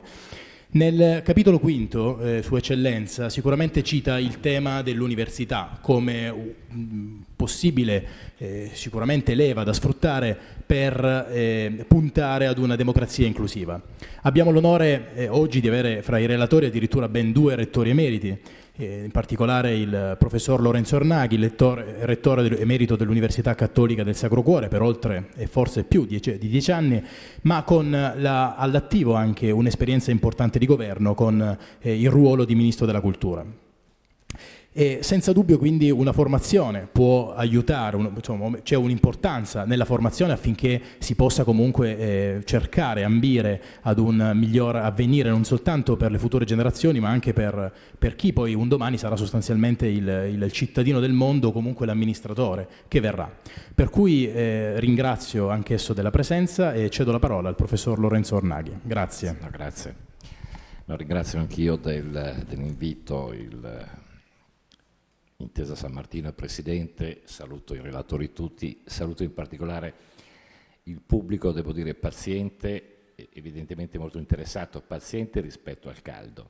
Nel capitolo quinto, eh, Sua Eccellenza, sicuramente cita il tema dell'università come mm, possibile, eh, sicuramente leva da sfruttare per eh, puntare ad una democrazia inclusiva. Abbiamo l'onore eh, oggi di avere fra i relatori addirittura ben due rettori emeriti, eh, in particolare il professor Lorenzo Ornaghi, lettore, rettore del, emerito dell'Università Cattolica del Sacro Cuore per oltre e forse più dieci, di dieci anni, ma con la, all'attivo anche un'esperienza importante di governo con eh, il ruolo di Ministro della Cultura. E senza dubbio quindi una formazione può aiutare, c'è un'importanza nella formazione affinché si possa comunque eh, cercare, ambire ad un miglior avvenire non soltanto per le future generazioni ma anche per, per chi poi un domani sarà sostanzialmente il, il cittadino del mondo o comunque l'amministratore che verrà. Per cui eh, ringrazio anch'esso della presenza e cedo la parola al professor Lorenzo Ornaghi. Grazie. No, grazie. No, ringrazio anch'io dell'invito. Il Intesa San Martino, Presidente, saluto i relatori tutti, saluto in particolare il pubblico, devo dire paziente, evidentemente molto interessato, paziente rispetto al caldo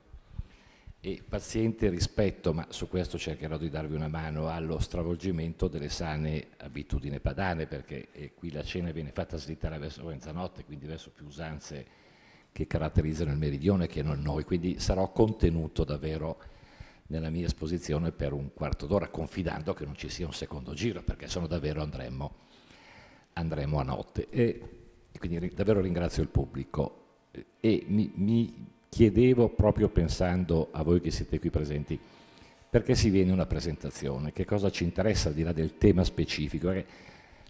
e paziente rispetto, ma su questo cercherò di darvi una mano, allo stravolgimento delle sane abitudini padane, perché eh, qui la cena viene fatta slittare verso mezzanotte, quindi verso più usanze che caratterizzano il meridione che non noi, quindi sarò contenuto davvero nella mia esposizione per un quarto d'ora, confidando che non ci sia un secondo giro, perché se no davvero andremo, andremo, a notte. E, quindi davvero ringrazio il pubblico e mi, mi chiedevo proprio pensando a voi che siete qui presenti, perché si viene una presentazione, che cosa ci interessa al di là del tema specifico, perché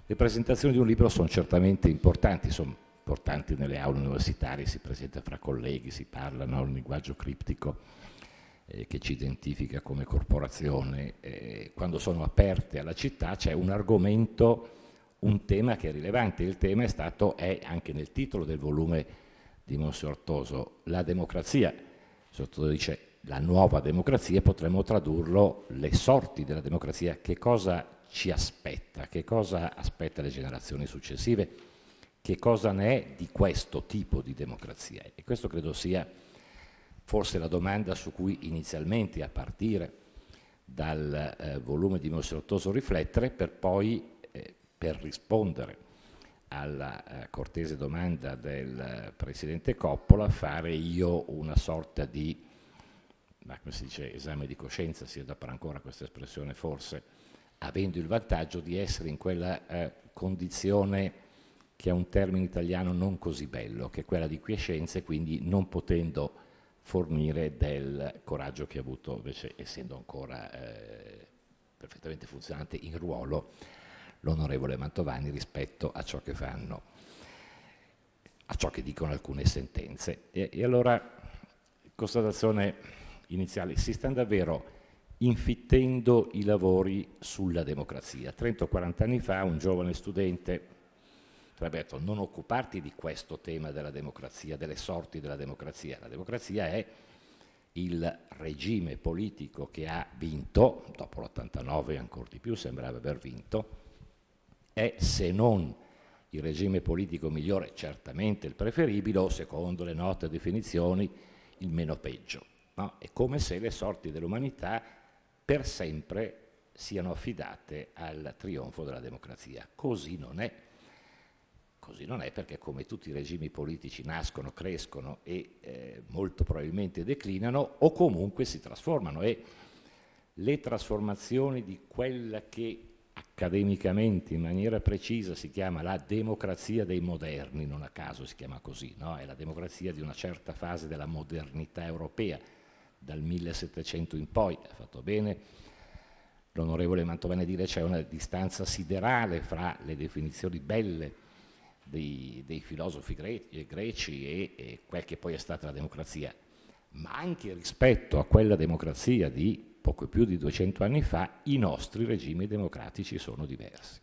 le presentazioni di un libro sono certamente importanti, sono importanti nelle aule universitarie, si presenta fra colleghi, si parla, no? un linguaggio criptico, eh, che ci identifica come corporazione, eh, quando sono aperte alla città c'è un argomento, un tema che è rilevante. Il tema è stato, è anche nel titolo del volume di Monsortoso, la democrazia. Sotto dice la nuova democrazia, potremmo tradurlo le sorti della democrazia, che cosa ci aspetta, che cosa aspetta le generazioni successive, che cosa ne è di questo tipo di democrazia. E questo credo sia Forse la domanda su cui inizialmente a partire dal eh, volume di Monserottoso riflettere per poi eh, per rispondere alla eh, cortese domanda del eh, Presidente Coppola fare io una sorta di ma come si dice, esame di coscienza, si adopera ancora questa espressione forse, avendo il vantaggio di essere in quella eh, condizione che è un termine italiano non così bello, che è quella di quiescenza e quindi non potendo fornire del coraggio che ha avuto invece essendo ancora eh, perfettamente funzionante in ruolo l'onorevole Mantovani rispetto a ciò che fanno, a ciò che dicono alcune sentenze. E, e allora, constatazione iniziale, si stanno davvero infittendo i lavori sulla democrazia. 30 o 40 anni fa un giovane studente Roberto, non occuparti di questo tema della democrazia, delle sorti della democrazia. La democrazia è il regime politico che ha vinto, dopo l'89 ancora di più sembrava aver vinto, è se non il regime politico migliore, certamente il preferibile, o secondo le note definizioni, il meno peggio. No? È come se le sorti dell'umanità per sempre siano affidate al trionfo della democrazia. Così non è. Così non è perché come tutti i regimi politici nascono, crescono e eh, molto probabilmente declinano o comunque si trasformano e le trasformazioni di quella che accademicamente in maniera precisa si chiama la democrazia dei moderni, non a caso si chiama così, no? è la democrazia di una certa fase della modernità europea, dal 1700 in poi, ha fatto bene l'onorevole Mantovani a dire c'è una distanza siderale fra le definizioni belle dei, dei filosofi greci, greci e, e quel che poi è stata la democrazia, ma anche rispetto a quella democrazia di poco più di 200 anni fa, i nostri regimi democratici sono diversi.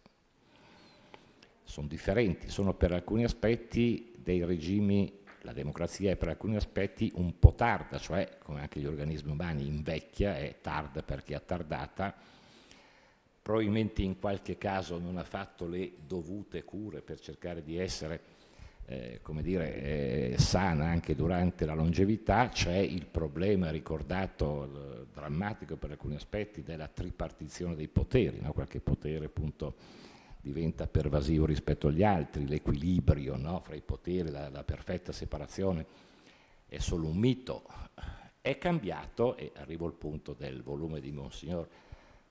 Sono differenti, sono per alcuni aspetti dei regimi, la democrazia è per alcuni aspetti un po' tarda, cioè come anche gli organismi umani invecchia, è tarda perché è attardata, probabilmente in qualche caso non ha fatto le dovute cure per cercare di essere eh, come dire, eh, sana anche durante la longevità, c'è il problema ricordato eh, drammatico per alcuni aspetti della tripartizione dei poteri, no? qualche potere appunto diventa pervasivo rispetto agli altri, l'equilibrio no? fra i poteri, la, la, perfetta separazione è solo un mito, è cambiato e arrivo al punto del volume di Monsignor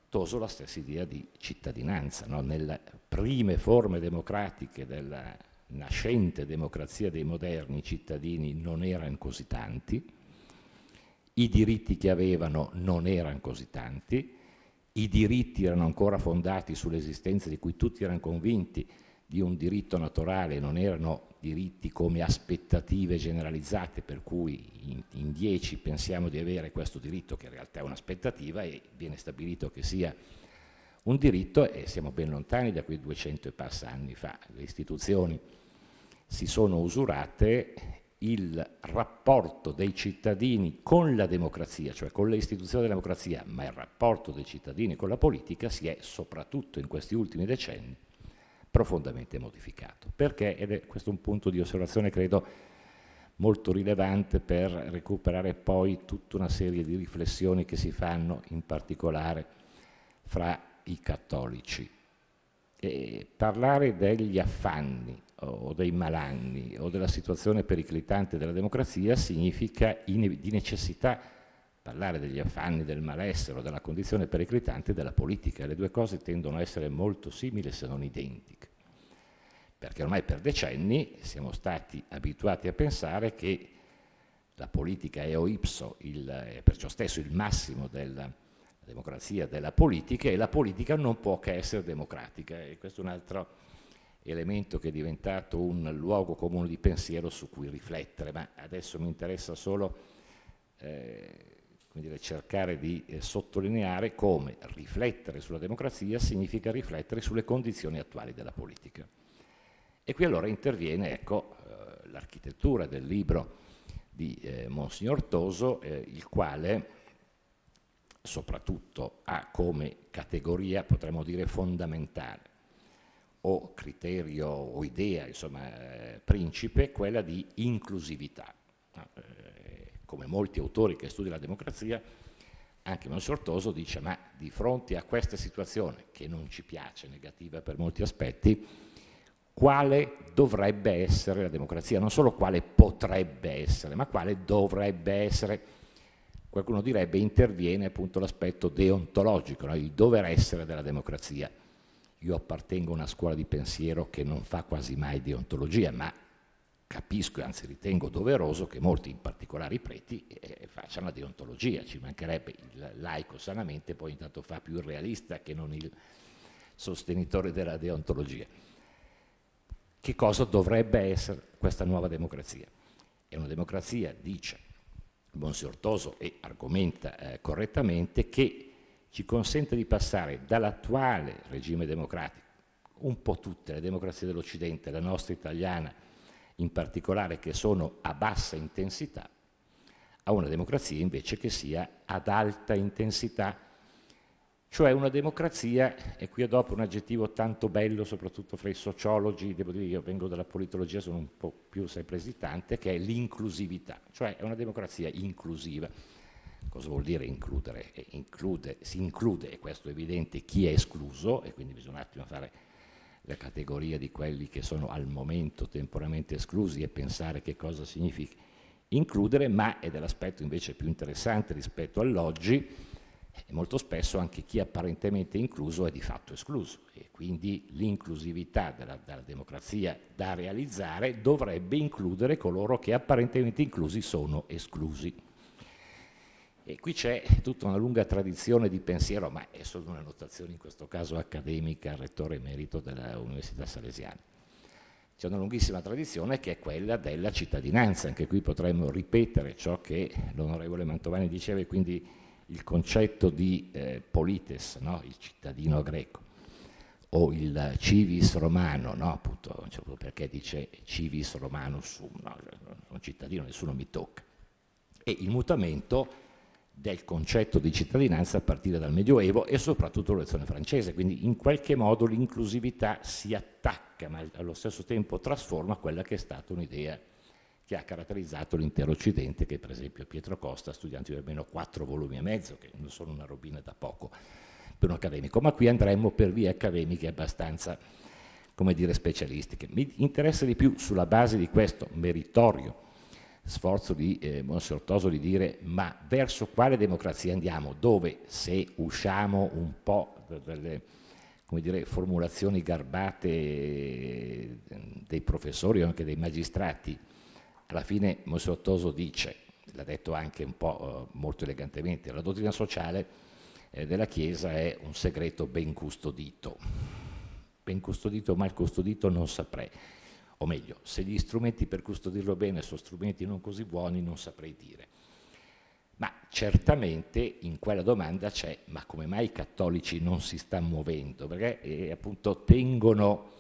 Toso la stessa idea di cittadinanza, no? nelle prime forme democratiche della nascente democrazia dei moderni, i cittadini non erano così tanti, i diritti che avevano non erano così tanti, i diritti erano ancora fondati sull'esistenza di cui tutti erano convinti di un diritto naturale, non erano diritti come aspettative generalizzate, per cui in, in 10 pensiamo di avere questo diritto che in realtà è un'aspettativa e viene stabilito che sia un diritto e siamo ben lontani da quei 200 e passa anni fa. Le istituzioni si sono usurate, il rapporto dei cittadini con la democrazia, cioè con le istituzioni della democrazia, ma il rapporto dei cittadini con la politica si è soprattutto in questi ultimi decenni profondamente modificato. Perché, ed è questo un punto di osservazione credo molto rilevante per recuperare poi tutta una serie di riflessioni che si fanno in particolare fra i cattolici. E parlare degli affanni o dei malanni o della situazione periclitante della democrazia significa di necessità parlare degli affanni, del malessere, della condizione periclitante della politica. Le due cose tendono a essere molto simili se non identiche, perché ormai per decenni siamo stati abituati a pensare che la politica è o ipso, il, è perciò stesso il massimo della democrazia, della politica, e la politica non può che essere democratica. E questo è un altro elemento che è diventato un luogo comune di pensiero su cui riflettere, ma adesso mi interessa solo... Eh, dire, cercare di eh, sottolineare come riflettere sulla democrazia significa riflettere sulle condizioni attuali della politica. E qui allora interviene ecco, eh, l'architettura del libro di eh, Monsignor Toso, eh, il quale soprattutto ha come categoria, potremmo dire, fondamentale o criterio o idea, insomma, eh, principe, quella di inclusività ah, eh, come molti autori che studiano la democrazia, anche Monsortoso dice ma di fronte a questa situazione che non ci piace, negativa per molti aspetti, quale dovrebbe essere la democrazia, non solo quale potrebbe essere, ma quale dovrebbe essere. Qualcuno direbbe interviene appunto l'aspetto deontologico, no? il dover essere della democrazia. Io appartengo a una scuola di pensiero che non fa quasi mai deontologia, ma capisco e anzi ritengo doveroso che molti, in particolare i preti, eh, eh, facciano la deontologia, ci mancherebbe il laico sanamente, poi intanto fa più il realista che non il sostenitore della deontologia. Che cosa dovrebbe essere questa nuova democrazia? È una democrazia, dice Monsignor Toso e argomenta eh, correttamente, che ci consente di passare dall'attuale regime democratico, un po' tutte le democrazie dell'Occidente, la nostra italiana, in particolare che sono a bassa intensità, a una democrazia invece che sia ad alta intensità, cioè una democrazia, e qui adopero un aggettivo tanto bello soprattutto fra i sociologi, devo dire io vengo dalla politologia, sono un po' più sempre esitante, che è l'inclusività, cioè è una democrazia inclusiva. Cosa vuol dire includere? Eh, include, si include, e questo è evidente, chi è escluso, e quindi bisogna un attimo fare la categoria di quelli che sono al momento temporaneamente esclusi e pensare che cosa significa includere, ma ed è l'aspetto invece più interessante rispetto all'oggi, molto spesso anche chi è apparentemente incluso è di fatto escluso e quindi l'inclusività della, della democrazia da realizzare dovrebbe includere coloro che apparentemente inclusi sono esclusi. E qui c'è tutta una lunga tradizione di pensiero, ma è solo una notazione in questo caso accademica, rettore emerito dell'Università Salesiana. C'è una lunghissima tradizione che è quella della cittadinanza, anche qui potremmo ripetere ciò che l'onorevole Mantovani diceva e quindi il concetto di eh, polites, no? il cittadino greco, o il civis romano, no? Appunto, perché dice civis romanus sum, no? non cioè, cittadino, nessuno mi tocca. E il mutamento del concetto di cittadinanza a partire dal Medioevo e soprattutto la lezione francese, quindi in qualche modo l'inclusività si attacca ma allo stesso tempo trasforma quella che è stata un'idea che ha caratterizzato l'intero Occidente, che per esempio Pietro Costa, studiante di almeno quattro volumi e mezzo, che non sono una robina da poco per un accademico, ma qui andremmo per vie accademiche abbastanza, come dire, specialistiche. Mi interessa di più sulla base di questo meritorio sforzo di eh, Monsignor Toso di dire ma verso quale democrazia andiamo, dove se usciamo un po' dalle dire, formulazioni garbate eh, dei professori o anche dei magistrati, alla fine Monsignor Toso dice, l'ha detto anche un po' eh, molto elegantemente, la dottrina sociale eh, della Chiesa è un segreto ben custodito. Ben custodito o mal custodito non saprei o meglio, se gli strumenti per custodirlo bene sono strumenti non così buoni non saprei dire. Ma certamente in quella domanda c'è, ma come mai i cattolici non si stanno muovendo? Perché eh, appunto tengono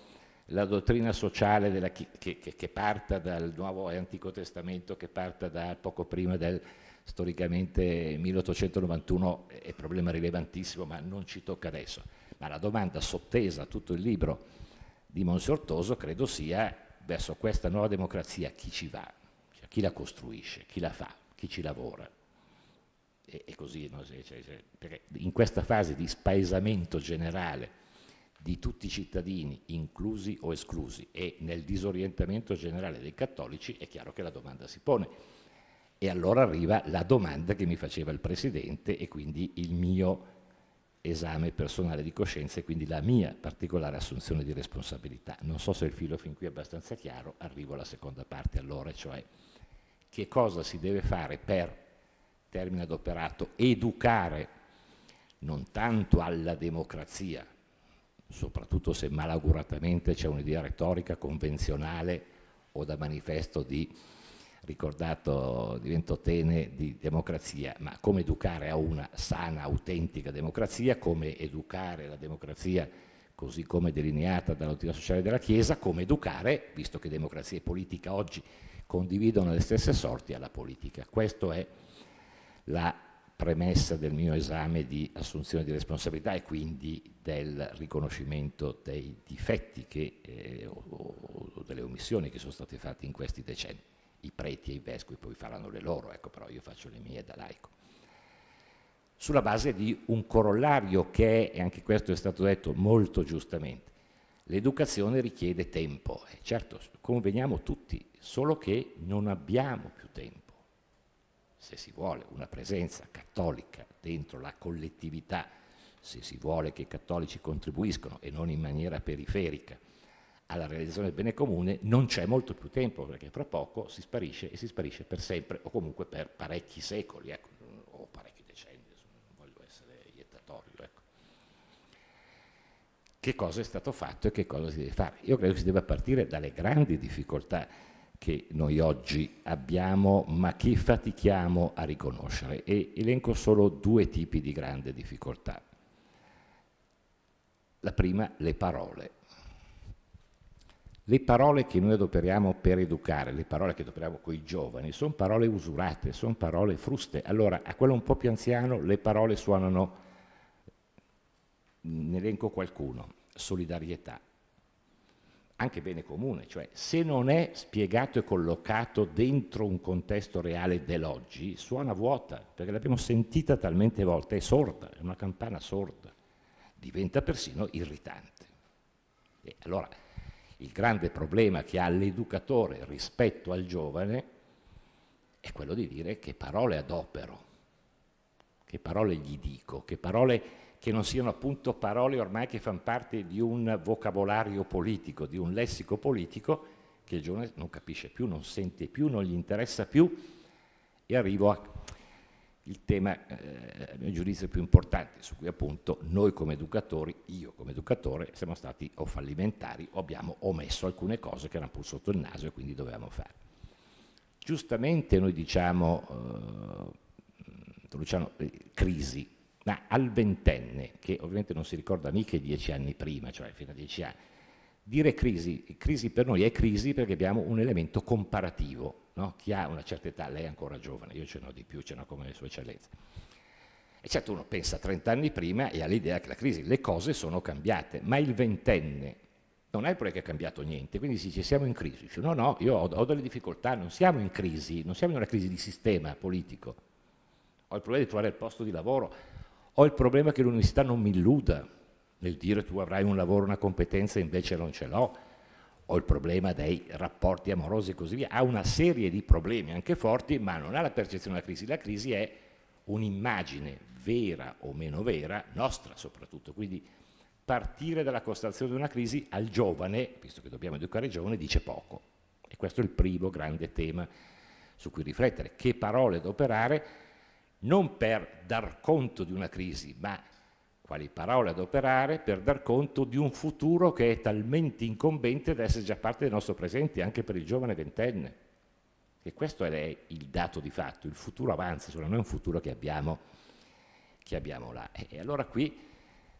la dottrina sociale della, che, che, che, parta dal Nuovo e Antico Testamento, che parta da poco prima del storicamente 1891, è un problema rilevantissimo, ma non ci tocca adesso. Ma la domanda sottesa a tutto il libro di Monsignor Toso credo sia verso questa nuova democrazia chi ci va, cioè, chi la costruisce, chi la fa, chi ci lavora. E, e così, no? cioè, cioè, in questa fase di spaesamento generale di tutti i cittadini, inclusi o esclusi, e nel disorientamento generale dei cattolici, è chiaro che la domanda si pone. E allora arriva la domanda che mi faceva il Presidente e quindi il mio esame personale di coscienza e quindi la mia particolare assunzione di responsabilità. Non so se il filo fin qui è abbastanza chiaro, arrivo alla seconda parte allora, cioè che cosa si deve fare per, termine adoperato, educare non tanto alla democrazia, soprattutto se malauguratamente c'è un'idea retorica convenzionale o da manifesto di ricordato divento tene di democrazia, ma come educare a una sana, autentica democrazia, come educare la democrazia così come delineata dall'autorità sociale della Chiesa, come educare, visto che democrazia e politica oggi condividono le stesse sorti, alla politica. Questa è la premessa del mio esame di assunzione di responsabilità e quindi del riconoscimento dei difetti che, eh, o, o delle omissioni che sono state fatte in questi decenni i preti e i vescovi poi faranno le loro, ecco, però io faccio le mie da laico. Sulla base di un corollario che è, e anche questo è stato detto molto giustamente, l'educazione richiede tempo, e certo conveniamo tutti, solo che non abbiamo più tempo. Se si vuole una presenza cattolica dentro la collettività, se si vuole che i cattolici contribuiscono e non in maniera periferica alla realizzazione del bene comune non c'è molto più tempo, perché fra poco si sparisce e si sparisce per sempre o comunque per parecchi secoli ecco, o parecchi decenni, non voglio essere iettatorio. Ecco. Che cosa è stato fatto e che cosa si deve fare? Io credo che si debba partire dalle grandi difficoltà che noi oggi abbiamo ma che fatichiamo a riconoscere e elenco solo due tipi di grande difficoltà. La prima, le parole. Le parole che noi adoperiamo per educare, le parole che adoperiamo con i giovani, sono parole usurate, sono parole fruste. Allora, a quello un po' più anziano le parole suonano, mm, ne elenco qualcuno, solidarietà, anche bene comune, cioè se non è spiegato e collocato dentro un contesto reale dell'oggi, suona vuota, perché l'abbiamo sentita talmente volte, è sorda, è una campana sorda, diventa persino irritante. E allora il grande problema che ha l'educatore rispetto al giovane è quello di dire che parole adopero, che parole gli dico, che parole che non siano appunto parole ormai che fanno parte di un vocabolario politico, di un lessico politico che il giovane non capisce più, non sente più, non gli interessa più e arrivo a, il tema, eh, a mio giudizio, più importante, su cui appunto noi come educatori, io come educatore, siamo stati o fallimentari o abbiamo omesso alcune cose che erano pur sotto il naso e quindi dovevamo fare. Giustamente noi diciamo, eh, Luciano, eh, crisi, ma al ventenne, che ovviamente non si ricorda mica i dieci anni prima, cioè fino a dieci anni, Dire crisi, crisi per noi è crisi perché abbiamo un elemento comparativo, no? chi ha una certa età, lei è ancora giovane, io ce n'ho di più, ce n'ho come le sue eccellenze. E certo uno pensa 30 anni prima e ha l'idea che la crisi, le cose sono cambiate, ma il ventenne non è che è cambiato niente, quindi si dice siamo in crisi, dice, no no, io ho, ho delle difficoltà, non siamo in crisi, non siamo in una crisi di sistema politico, ho il problema di trovare il posto di lavoro, ho il problema che l'università non mi illuda, nel dire tu avrai un lavoro, una competenza invece non ce l'ho, ho il problema dei rapporti amorosi e così via, ha una serie di problemi anche forti, ma non ha la percezione della crisi, la crisi è un'immagine vera o meno vera, nostra soprattutto, quindi partire dalla costruzione di una crisi al giovane, visto che dobbiamo educare i giovani, dice poco. E questo è il primo grande tema su cui riflettere, che parole da operare non per dar conto di una crisi, ma quali parole adoperare per dar conto di un futuro che è talmente incombente da essere già parte del nostro presente anche per il giovane ventenne. E questo è il dato di fatto, il futuro avanza, non è un futuro che abbiamo, che abbiamo là. E allora qui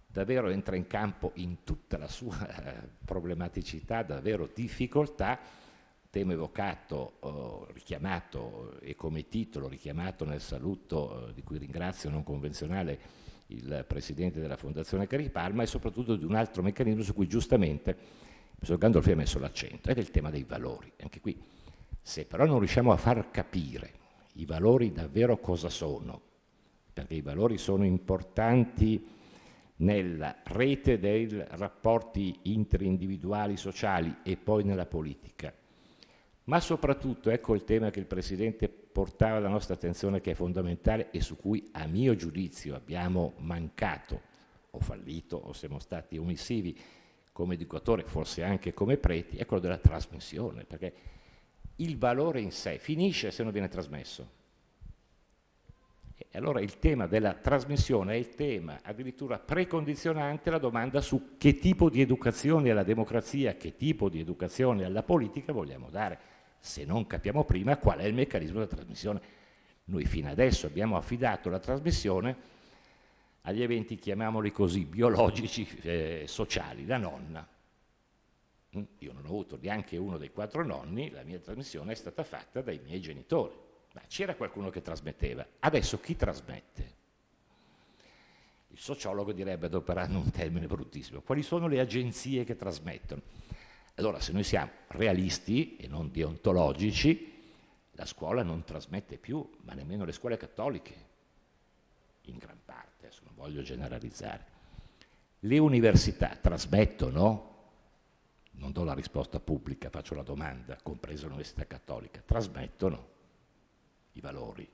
davvero entra in campo in tutta la sua eh, problematicità, davvero difficoltà, tema evocato, oh, richiamato e come titolo richiamato nel saluto eh, di cui ringrazio non convenzionale il presidente della Fondazione Carichi Palma e soprattutto di un altro meccanismo su cui giustamente il professor Gandolfi ha messo l'accento, ed è il tema dei valori. Anche qui, se però non riusciamo a far capire i valori davvero cosa sono, perché i valori sono importanti nella rete dei rapporti interindividuali, sociali e poi nella politica, ma soprattutto, ecco il tema che il Presidente portare alla nostra attenzione che è fondamentale e su cui a mio giudizio abbiamo mancato o fallito o siamo stati omissivi come educatore, forse anche come preti, è quello della trasmissione, perché il valore in sé finisce se non viene trasmesso. E allora il tema della trasmissione è il tema addirittura precondizionante alla domanda su che tipo di educazione alla democrazia, che tipo di educazione alla politica vogliamo dare se non capiamo prima qual è il meccanismo della trasmissione. Noi fino adesso abbiamo affidato la trasmissione agli eventi, chiamiamoli così, biologici, eh, sociali, la nonna. Mm, io non ho avuto neanche uno dei quattro nonni, la mia trasmissione è stata fatta dai miei genitori, ma c'era qualcuno che trasmetteva. Adesso chi trasmette? Il sociologo direbbe, adoperando un termine bruttissimo, quali sono le agenzie che trasmettono? Allora, se noi siamo realisti e non deontologici, la scuola non trasmette più, ma nemmeno le scuole cattoliche, in gran parte, adesso non voglio generalizzare. Le università trasmettono, non do la risposta pubblica, faccio la domanda, compresa l'Università Cattolica, trasmettono i valori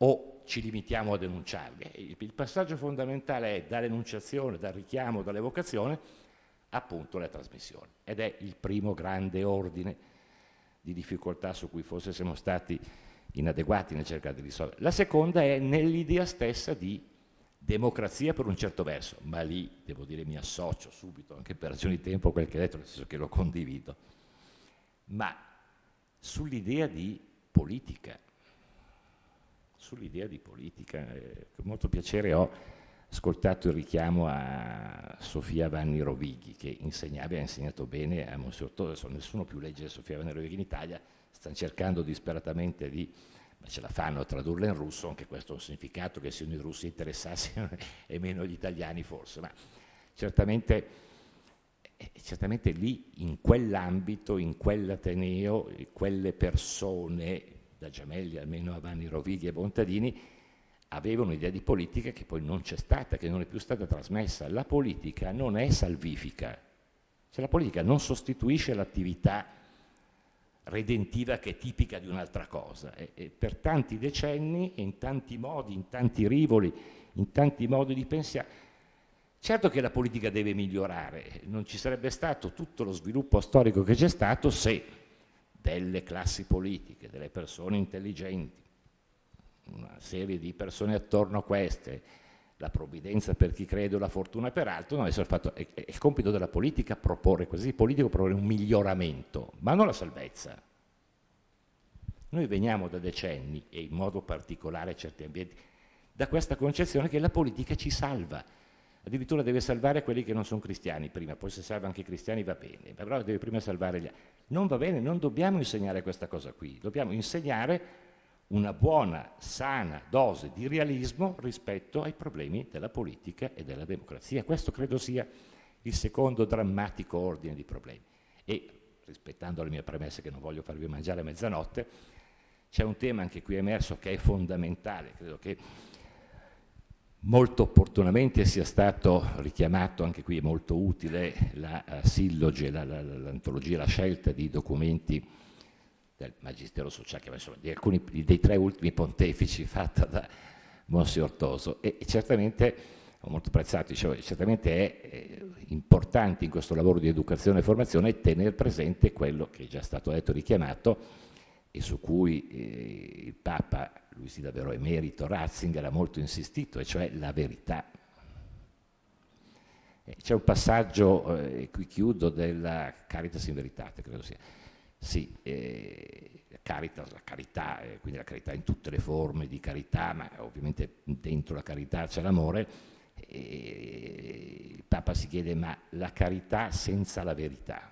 o ci limitiamo a denunciarli? Il passaggio fondamentale è dall'enunciazione, dal richiamo, dall'evocazione appunto la trasmissione. Ed è il primo grande ordine di difficoltà su cui forse siamo stati inadeguati nel cercare di risolvere. La seconda è nell'idea stessa di democrazia per un certo verso, ma lì devo dire mi associo subito, anche per ragioni di tempo, a quel che hai detto, nel senso che lo condivido, ma sull'idea di politica, sull'idea di politica, eh, che molto piacere ho ascoltato il richiamo a Sofia Vanni Rovighi, che insegnava e ha insegnato bene a Monsignor Toro, adesso nessuno più legge Sofia Vanni Rovighi in Italia, stanno cercando disperatamente di ma ce la fanno a tradurla in russo, anche questo ha un significato che siano i russi interessati e meno gli italiani forse, ma certamente, eh, certamente lì, in quell'ambito, in quell'Ateneo, quelle persone, da Giamelli almeno a Vanni Rovighi e Bontadini, aveva un'idea di politica che poi non c'è stata, che non è più stata trasmessa. La politica non è salvifica, cioè la politica non sostituisce l'attività redentiva che è tipica di un'altra cosa e, e per tanti decenni e in tanti modi, in tanti rivoli, in tanti modi di pensare. Certo che la politica deve migliorare, non ci sarebbe stato tutto lo sviluppo storico che c'è stato se delle classi politiche, delle persone intelligenti, una serie di persone attorno a queste, la provvidenza per chi crede o la fortuna per altro, non è, è, è, il compito della politica proporre così, il politico proporre un miglioramento, ma non la salvezza. Noi veniamo da decenni, e in modo particolare certi ambienti, da questa concezione che la politica ci salva, addirittura deve salvare quelli che non sono cristiani prima, poi se salva anche i cristiani va bene, però deve prima salvare gli altri. Non va bene, non dobbiamo insegnare questa cosa qui, dobbiamo insegnare una buona, sana dose di realismo rispetto ai problemi della politica e della democrazia. Questo credo sia il secondo drammatico ordine di problemi. E rispettando le mie premesse che non voglio farvi mangiare a mezzanotte, c'è un tema anche qui emerso che è fondamentale, credo che molto opportunamente sia stato richiamato, anche qui è molto utile, la uh, silloge, l'antologia, la, la, la scelta di documenti del Magistero Sociale, che, insomma, di alcuni dei tre ultimi pontefici fatta da Monsignor Toso e certamente, ho molto apprezzato, dicevo, certamente è eh, importante in questo lavoro di educazione e formazione tenere presente quello che è già stato detto, e richiamato e su cui eh, il Papa, lui si davvero emerito, Ratzinger ha molto insistito, e cioè la verità. Eh, c'è un passaggio, eh, qui chiudo, della Caritas in Veritate, credo sia, sì, eh, Caritas, la carità, eh, quindi la carità in tutte le forme di carità, ma ovviamente dentro la carità c'è l'amore, e eh, il Papa si chiede ma la carità senza la verità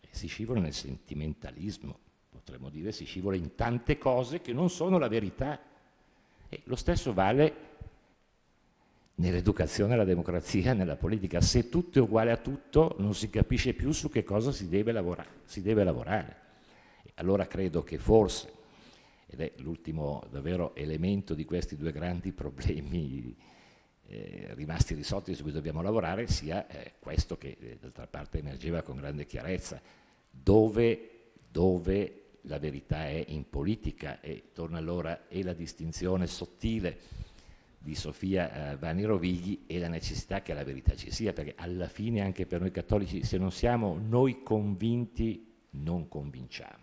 e eh, si scivola nel sentimentalismo potremmo dire si scivola in tante cose che non sono la verità e lo stesso vale nell'educazione alla democrazia nella politica. Se tutto è uguale a tutto non si capisce più su che cosa si deve, lavora si deve lavorare. Allora credo che forse, ed è l'ultimo davvero elemento di questi due grandi problemi eh, rimasti risolti su cui dobbiamo lavorare, sia eh, questo che eh, d'altra parte emergeva con grande chiarezza, dove, dove la verità è in politica e torna allora e la distinzione sottile di Sofia eh, Vanni Rovighi e la necessità che la verità ci sia, perché alla fine anche per noi cattolici, se non siamo noi convinti, non convinciamo.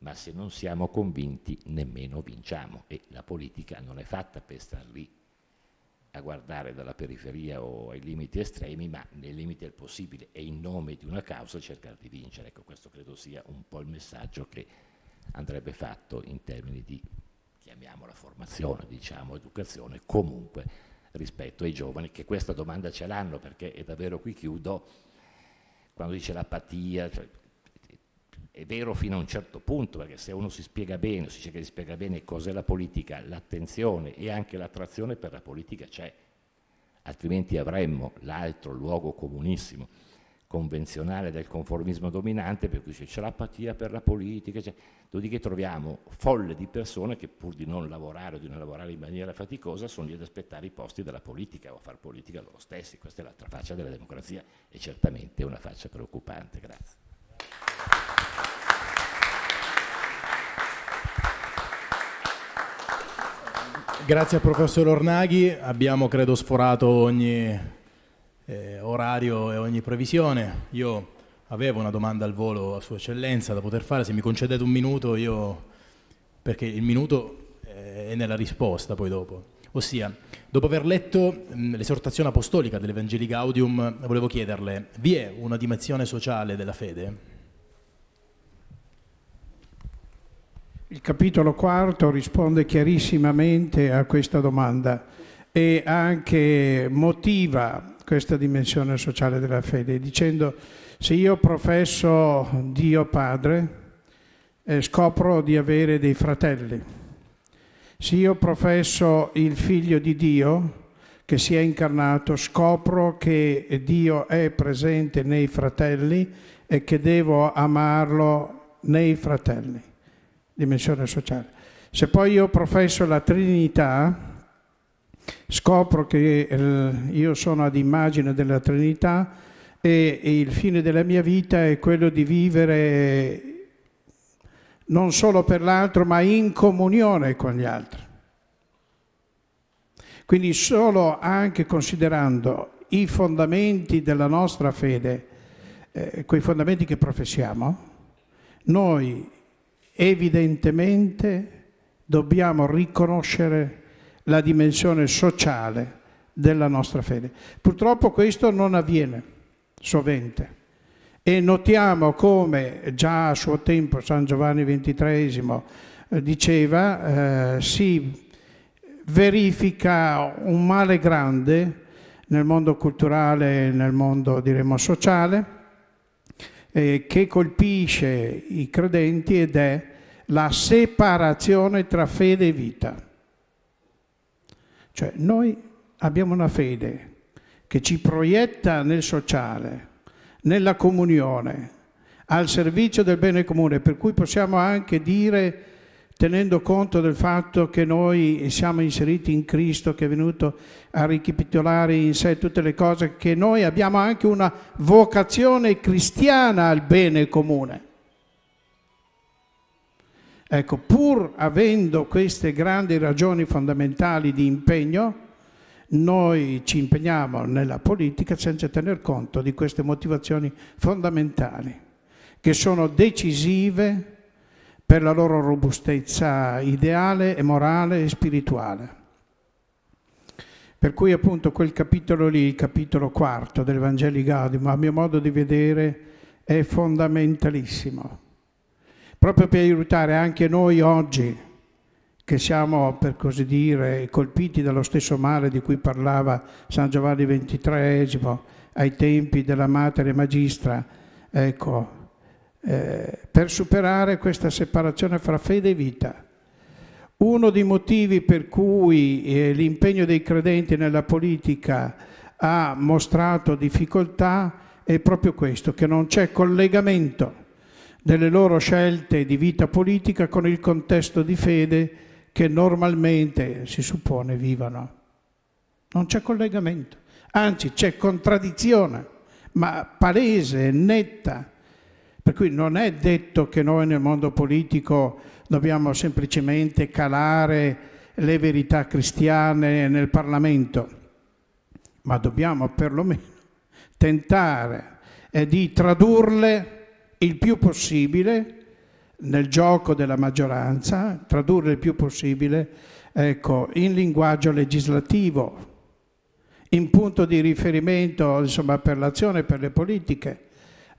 Ma se non siamo convinti, nemmeno vinciamo. E la politica non è fatta per star lì a guardare dalla periferia o ai limiti estremi, ma nei limiti del possibile e in nome di una causa cercare di vincere. Ecco, questo credo sia un po' il messaggio che andrebbe fatto in termini di chiamiamola formazione, diciamo educazione, comunque rispetto ai giovani che questa domanda ce l'hanno perché è davvero qui chiudo, quando dice l'apatia, cioè, è vero fino a un certo punto, perché se uno si spiega bene, si cerca di spiegare bene cos'è la politica, l'attenzione e anche l'attrazione per la politica c'è, altrimenti avremmo l'altro luogo comunissimo convenzionale del conformismo dominante, per cui c'è l'apatia per la politica, cioè, dopodiché troviamo folle di persone che pur di non lavorare o di non lavorare in maniera faticosa sono lì ad aspettare i posti della politica o a far politica loro stessi, questa è l'altra faccia della democrazia e certamente è una faccia preoccupante. Grazie. Grazie al professor Ornaghi, abbiamo credo sforato ogni eh, orario e ogni previsione. Io avevo una domanda al volo a Sua Eccellenza da poter fare, se mi concedete un minuto io, perché il minuto eh, è nella risposta poi dopo. Ossia, dopo aver letto mm, l'esortazione apostolica dell'Evangelii Gaudium, volevo chiederle, vi è una dimensione sociale della fede? Il capitolo quarto risponde chiarissimamente a questa domanda e anche motiva questa dimensione sociale della fede, dicendo se io professo Dio Padre, eh, scopro di avere dei fratelli. Se io professo il figlio di Dio, che si è incarnato, scopro che Dio è presente nei fratelli e che devo amarlo nei fratelli. Dimensione sociale. Se poi io professo la Trinità, Scopro che eh, io sono ad immagine della Trinità e, e il fine della mia vita è quello di vivere non solo per l'altro, ma in comunione con gli altri. Quindi solo anche considerando i fondamenti della nostra fede, eh, quei fondamenti che professiamo, noi evidentemente dobbiamo riconoscere la dimensione sociale della nostra fede. Purtroppo questo non avviene sovente e notiamo come già a suo tempo San Giovanni XXIII eh, diceva eh, si verifica un male grande nel mondo culturale e nel mondo diremmo sociale eh, che colpisce i credenti ed è la separazione tra fede e vita. Cioè noi abbiamo una fede che ci proietta nel sociale, nella comunione, al servizio del bene comune, per cui possiamo anche dire, tenendo conto del fatto che noi siamo inseriti in Cristo che è venuto a ricapitolare in sé tutte le cose, che noi abbiamo anche una vocazione cristiana al bene comune. Ecco, pur avendo queste grandi ragioni fondamentali di impegno, noi ci impegniamo nella politica senza tener conto di queste motivazioni fondamentali, che sono decisive per la loro robustezza ideale e morale e spirituale. Per cui appunto quel capitolo lì, il capitolo quarto del dell'Evangelii Gaudium, a mio modo di vedere, è fondamentalissimo proprio per aiutare anche noi oggi che siamo, per così dire, colpiti dallo stesso male di cui parlava San Giovanni XXIII ai tempi della Madre Magistra, ecco, eh, per superare questa separazione fra fede e vita. Uno dei motivi per cui eh, l'impegno dei credenti nella politica ha mostrato difficoltà è proprio questo, che non c'è collegamento delle loro scelte di vita politica con il contesto di fede che normalmente si suppone vivano. Non c'è collegamento, anzi c'è contraddizione, ma palese, netta. Per cui non è detto che noi nel mondo politico dobbiamo semplicemente calare le verità cristiane nel Parlamento, ma dobbiamo perlomeno tentare eh, di tradurle il più possibile nel gioco della maggioranza, tradurre il più possibile ecco, in linguaggio legislativo, in punto di riferimento insomma, per l'azione e per le politiche.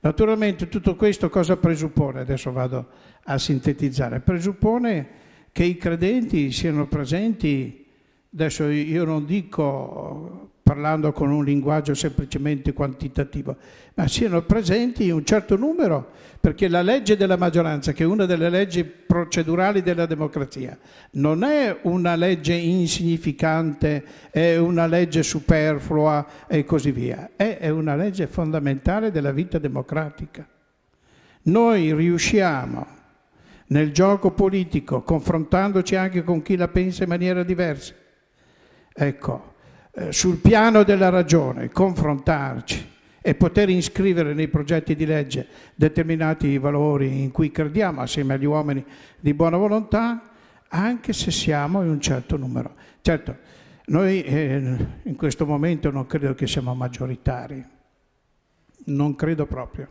Naturalmente tutto questo cosa presuppone? Adesso vado a sintetizzare. Presuppone che i credenti siano presenti, adesso io non dico parlando con un linguaggio semplicemente quantitativo, ma siano presenti un certo numero, perché la legge della maggioranza, che è una delle leggi procedurali della democrazia, non è una legge insignificante, è una legge superflua e così via, è una legge fondamentale della vita democratica. Noi riusciamo nel gioco politico, confrontandoci anche con chi la pensa in maniera diversa. Ecco, eh, sul piano della ragione confrontarci e poter iscrivere nei progetti di legge determinati valori in cui crediamo assieme agli uomini di buona volontà, anche se siamo in un certo numero. Certo, noi eh, in questo momento non credo che siamo maggioritari, non credo proprio.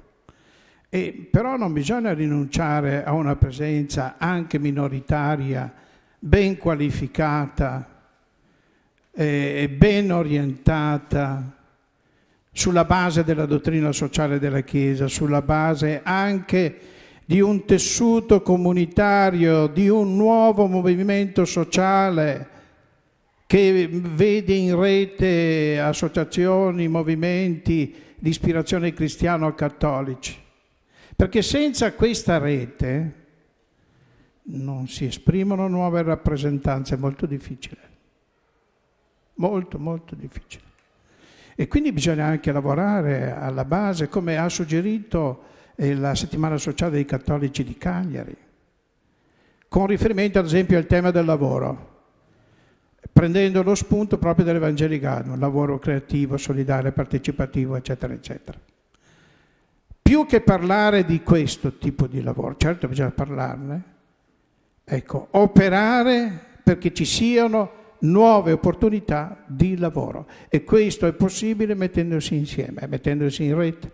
E, però non bisogna rinunciare a una presenza anche minoritaria, ben qualificata, e ben orientata sulla base della dottrina sociale della Chiesa, sulla base anche di un tessuto comunitario, di un nuovo movimento sociale che vede in rete associazioni, movimenti di ispirazione cristiano-cattolici. Perché senza questa rete non si esprimono nuove rappresentanze, è molto difficile molto molto difficile. E quindi bisogna anche lavorare alla base, come ha suggerito eh, la settimana sociale dei cattolici di Cagliari, con riferimento ad esempio al tema del lavoro, prendendo lo spunto proprio dell'Evangelicano, lavoro creativo, solidale, partecipativo, eccetera, eccetera. Più che parlare di questo tipo di lavoro, certo bisogna parlarne, ecco, operare perché ci siano nuove opportunità di lavoro e questo è possibile mettendosi insieme, mettendosi in rete.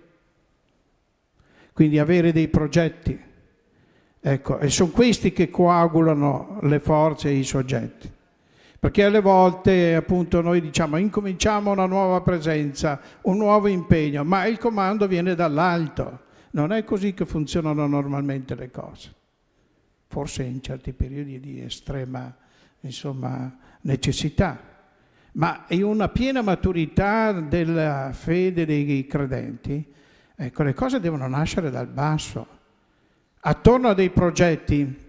Quindi avere dei progetti. Ecco, e sono questi che coagulano le forze e i soggetti. Perché alle volte appunto noi diciamo incominciamo una nuova presenza, un nuovo impegno, ma il comando viene dall'alto. Non è così che funzionano normalmente le cose. Forse in certi periodi di estrema insomma, necessità, ma in una piena maturità della fede dei credenti, ecco, le cose devono nascere dal basso, attorno a dei progetti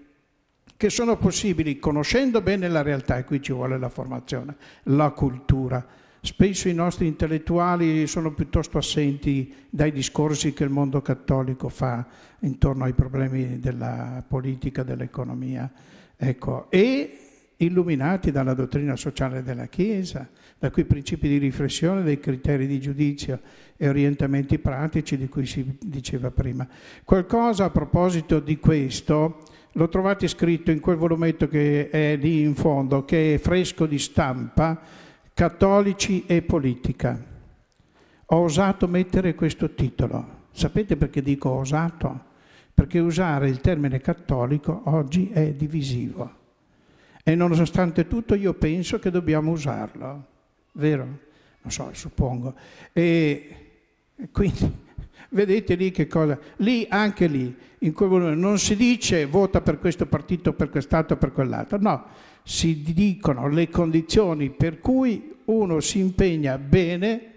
che sono possibili conoscendo bene la realtà, e qui ci vuole la formazione, la cultura. Spesso i nostri intellettuali sono piuttosto assenti dai discorsi che il mondo cattolico fa intorno ai problemi della politica, dell'economia. Ecco, e illuminati dalla dottrina sociale della Chiesa, da quei principi di riflessione, dei criteri di giudizio e orientamenti pratici di cui si diceva prima. Qualcosa a proposito di questo lo trovate scritto in quel volumetto che è lì in fondo, che è fresco di stampa, Cattolici e politica. Ho osato mettere questo titolo. Sapete perché dico osato? Perché usare il termine cattolico oggi è divisivo e nonostante tutto io penso che dobbiamo usarlo, vero? Non so, suppongo. E quindi vedete lì che cosa, lì anche lì, in quel volume non si dice vota per questo partito, per quest'altro, per quell'altro, no, si dicono le condizioni per cui uno si impegna bene,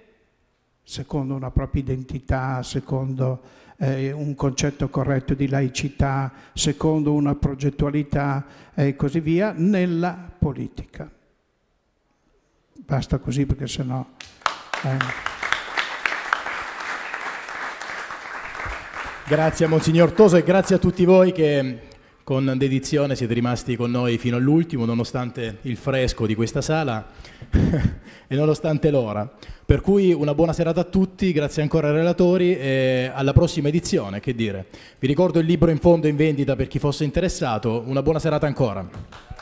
secondo una propria identità, secondo eh, un concetto corretto di laicità, secondo una progettualità e così via, nella politica. Basta così perché sennò... Eh. Grazie a Monsignor Toso e grazie a tutti voi che con dedizione siete rimasti con noi fino all'ultimo, nonostante il fresco di questa sala e nonostante l'ora. Per cui una buona serata a tutti, grazie ancora ai relatori e alla prossima edizione, che dire. Vi ricordo il libro in fondo in vendita per chi fosse interessato, una buona serata ancora.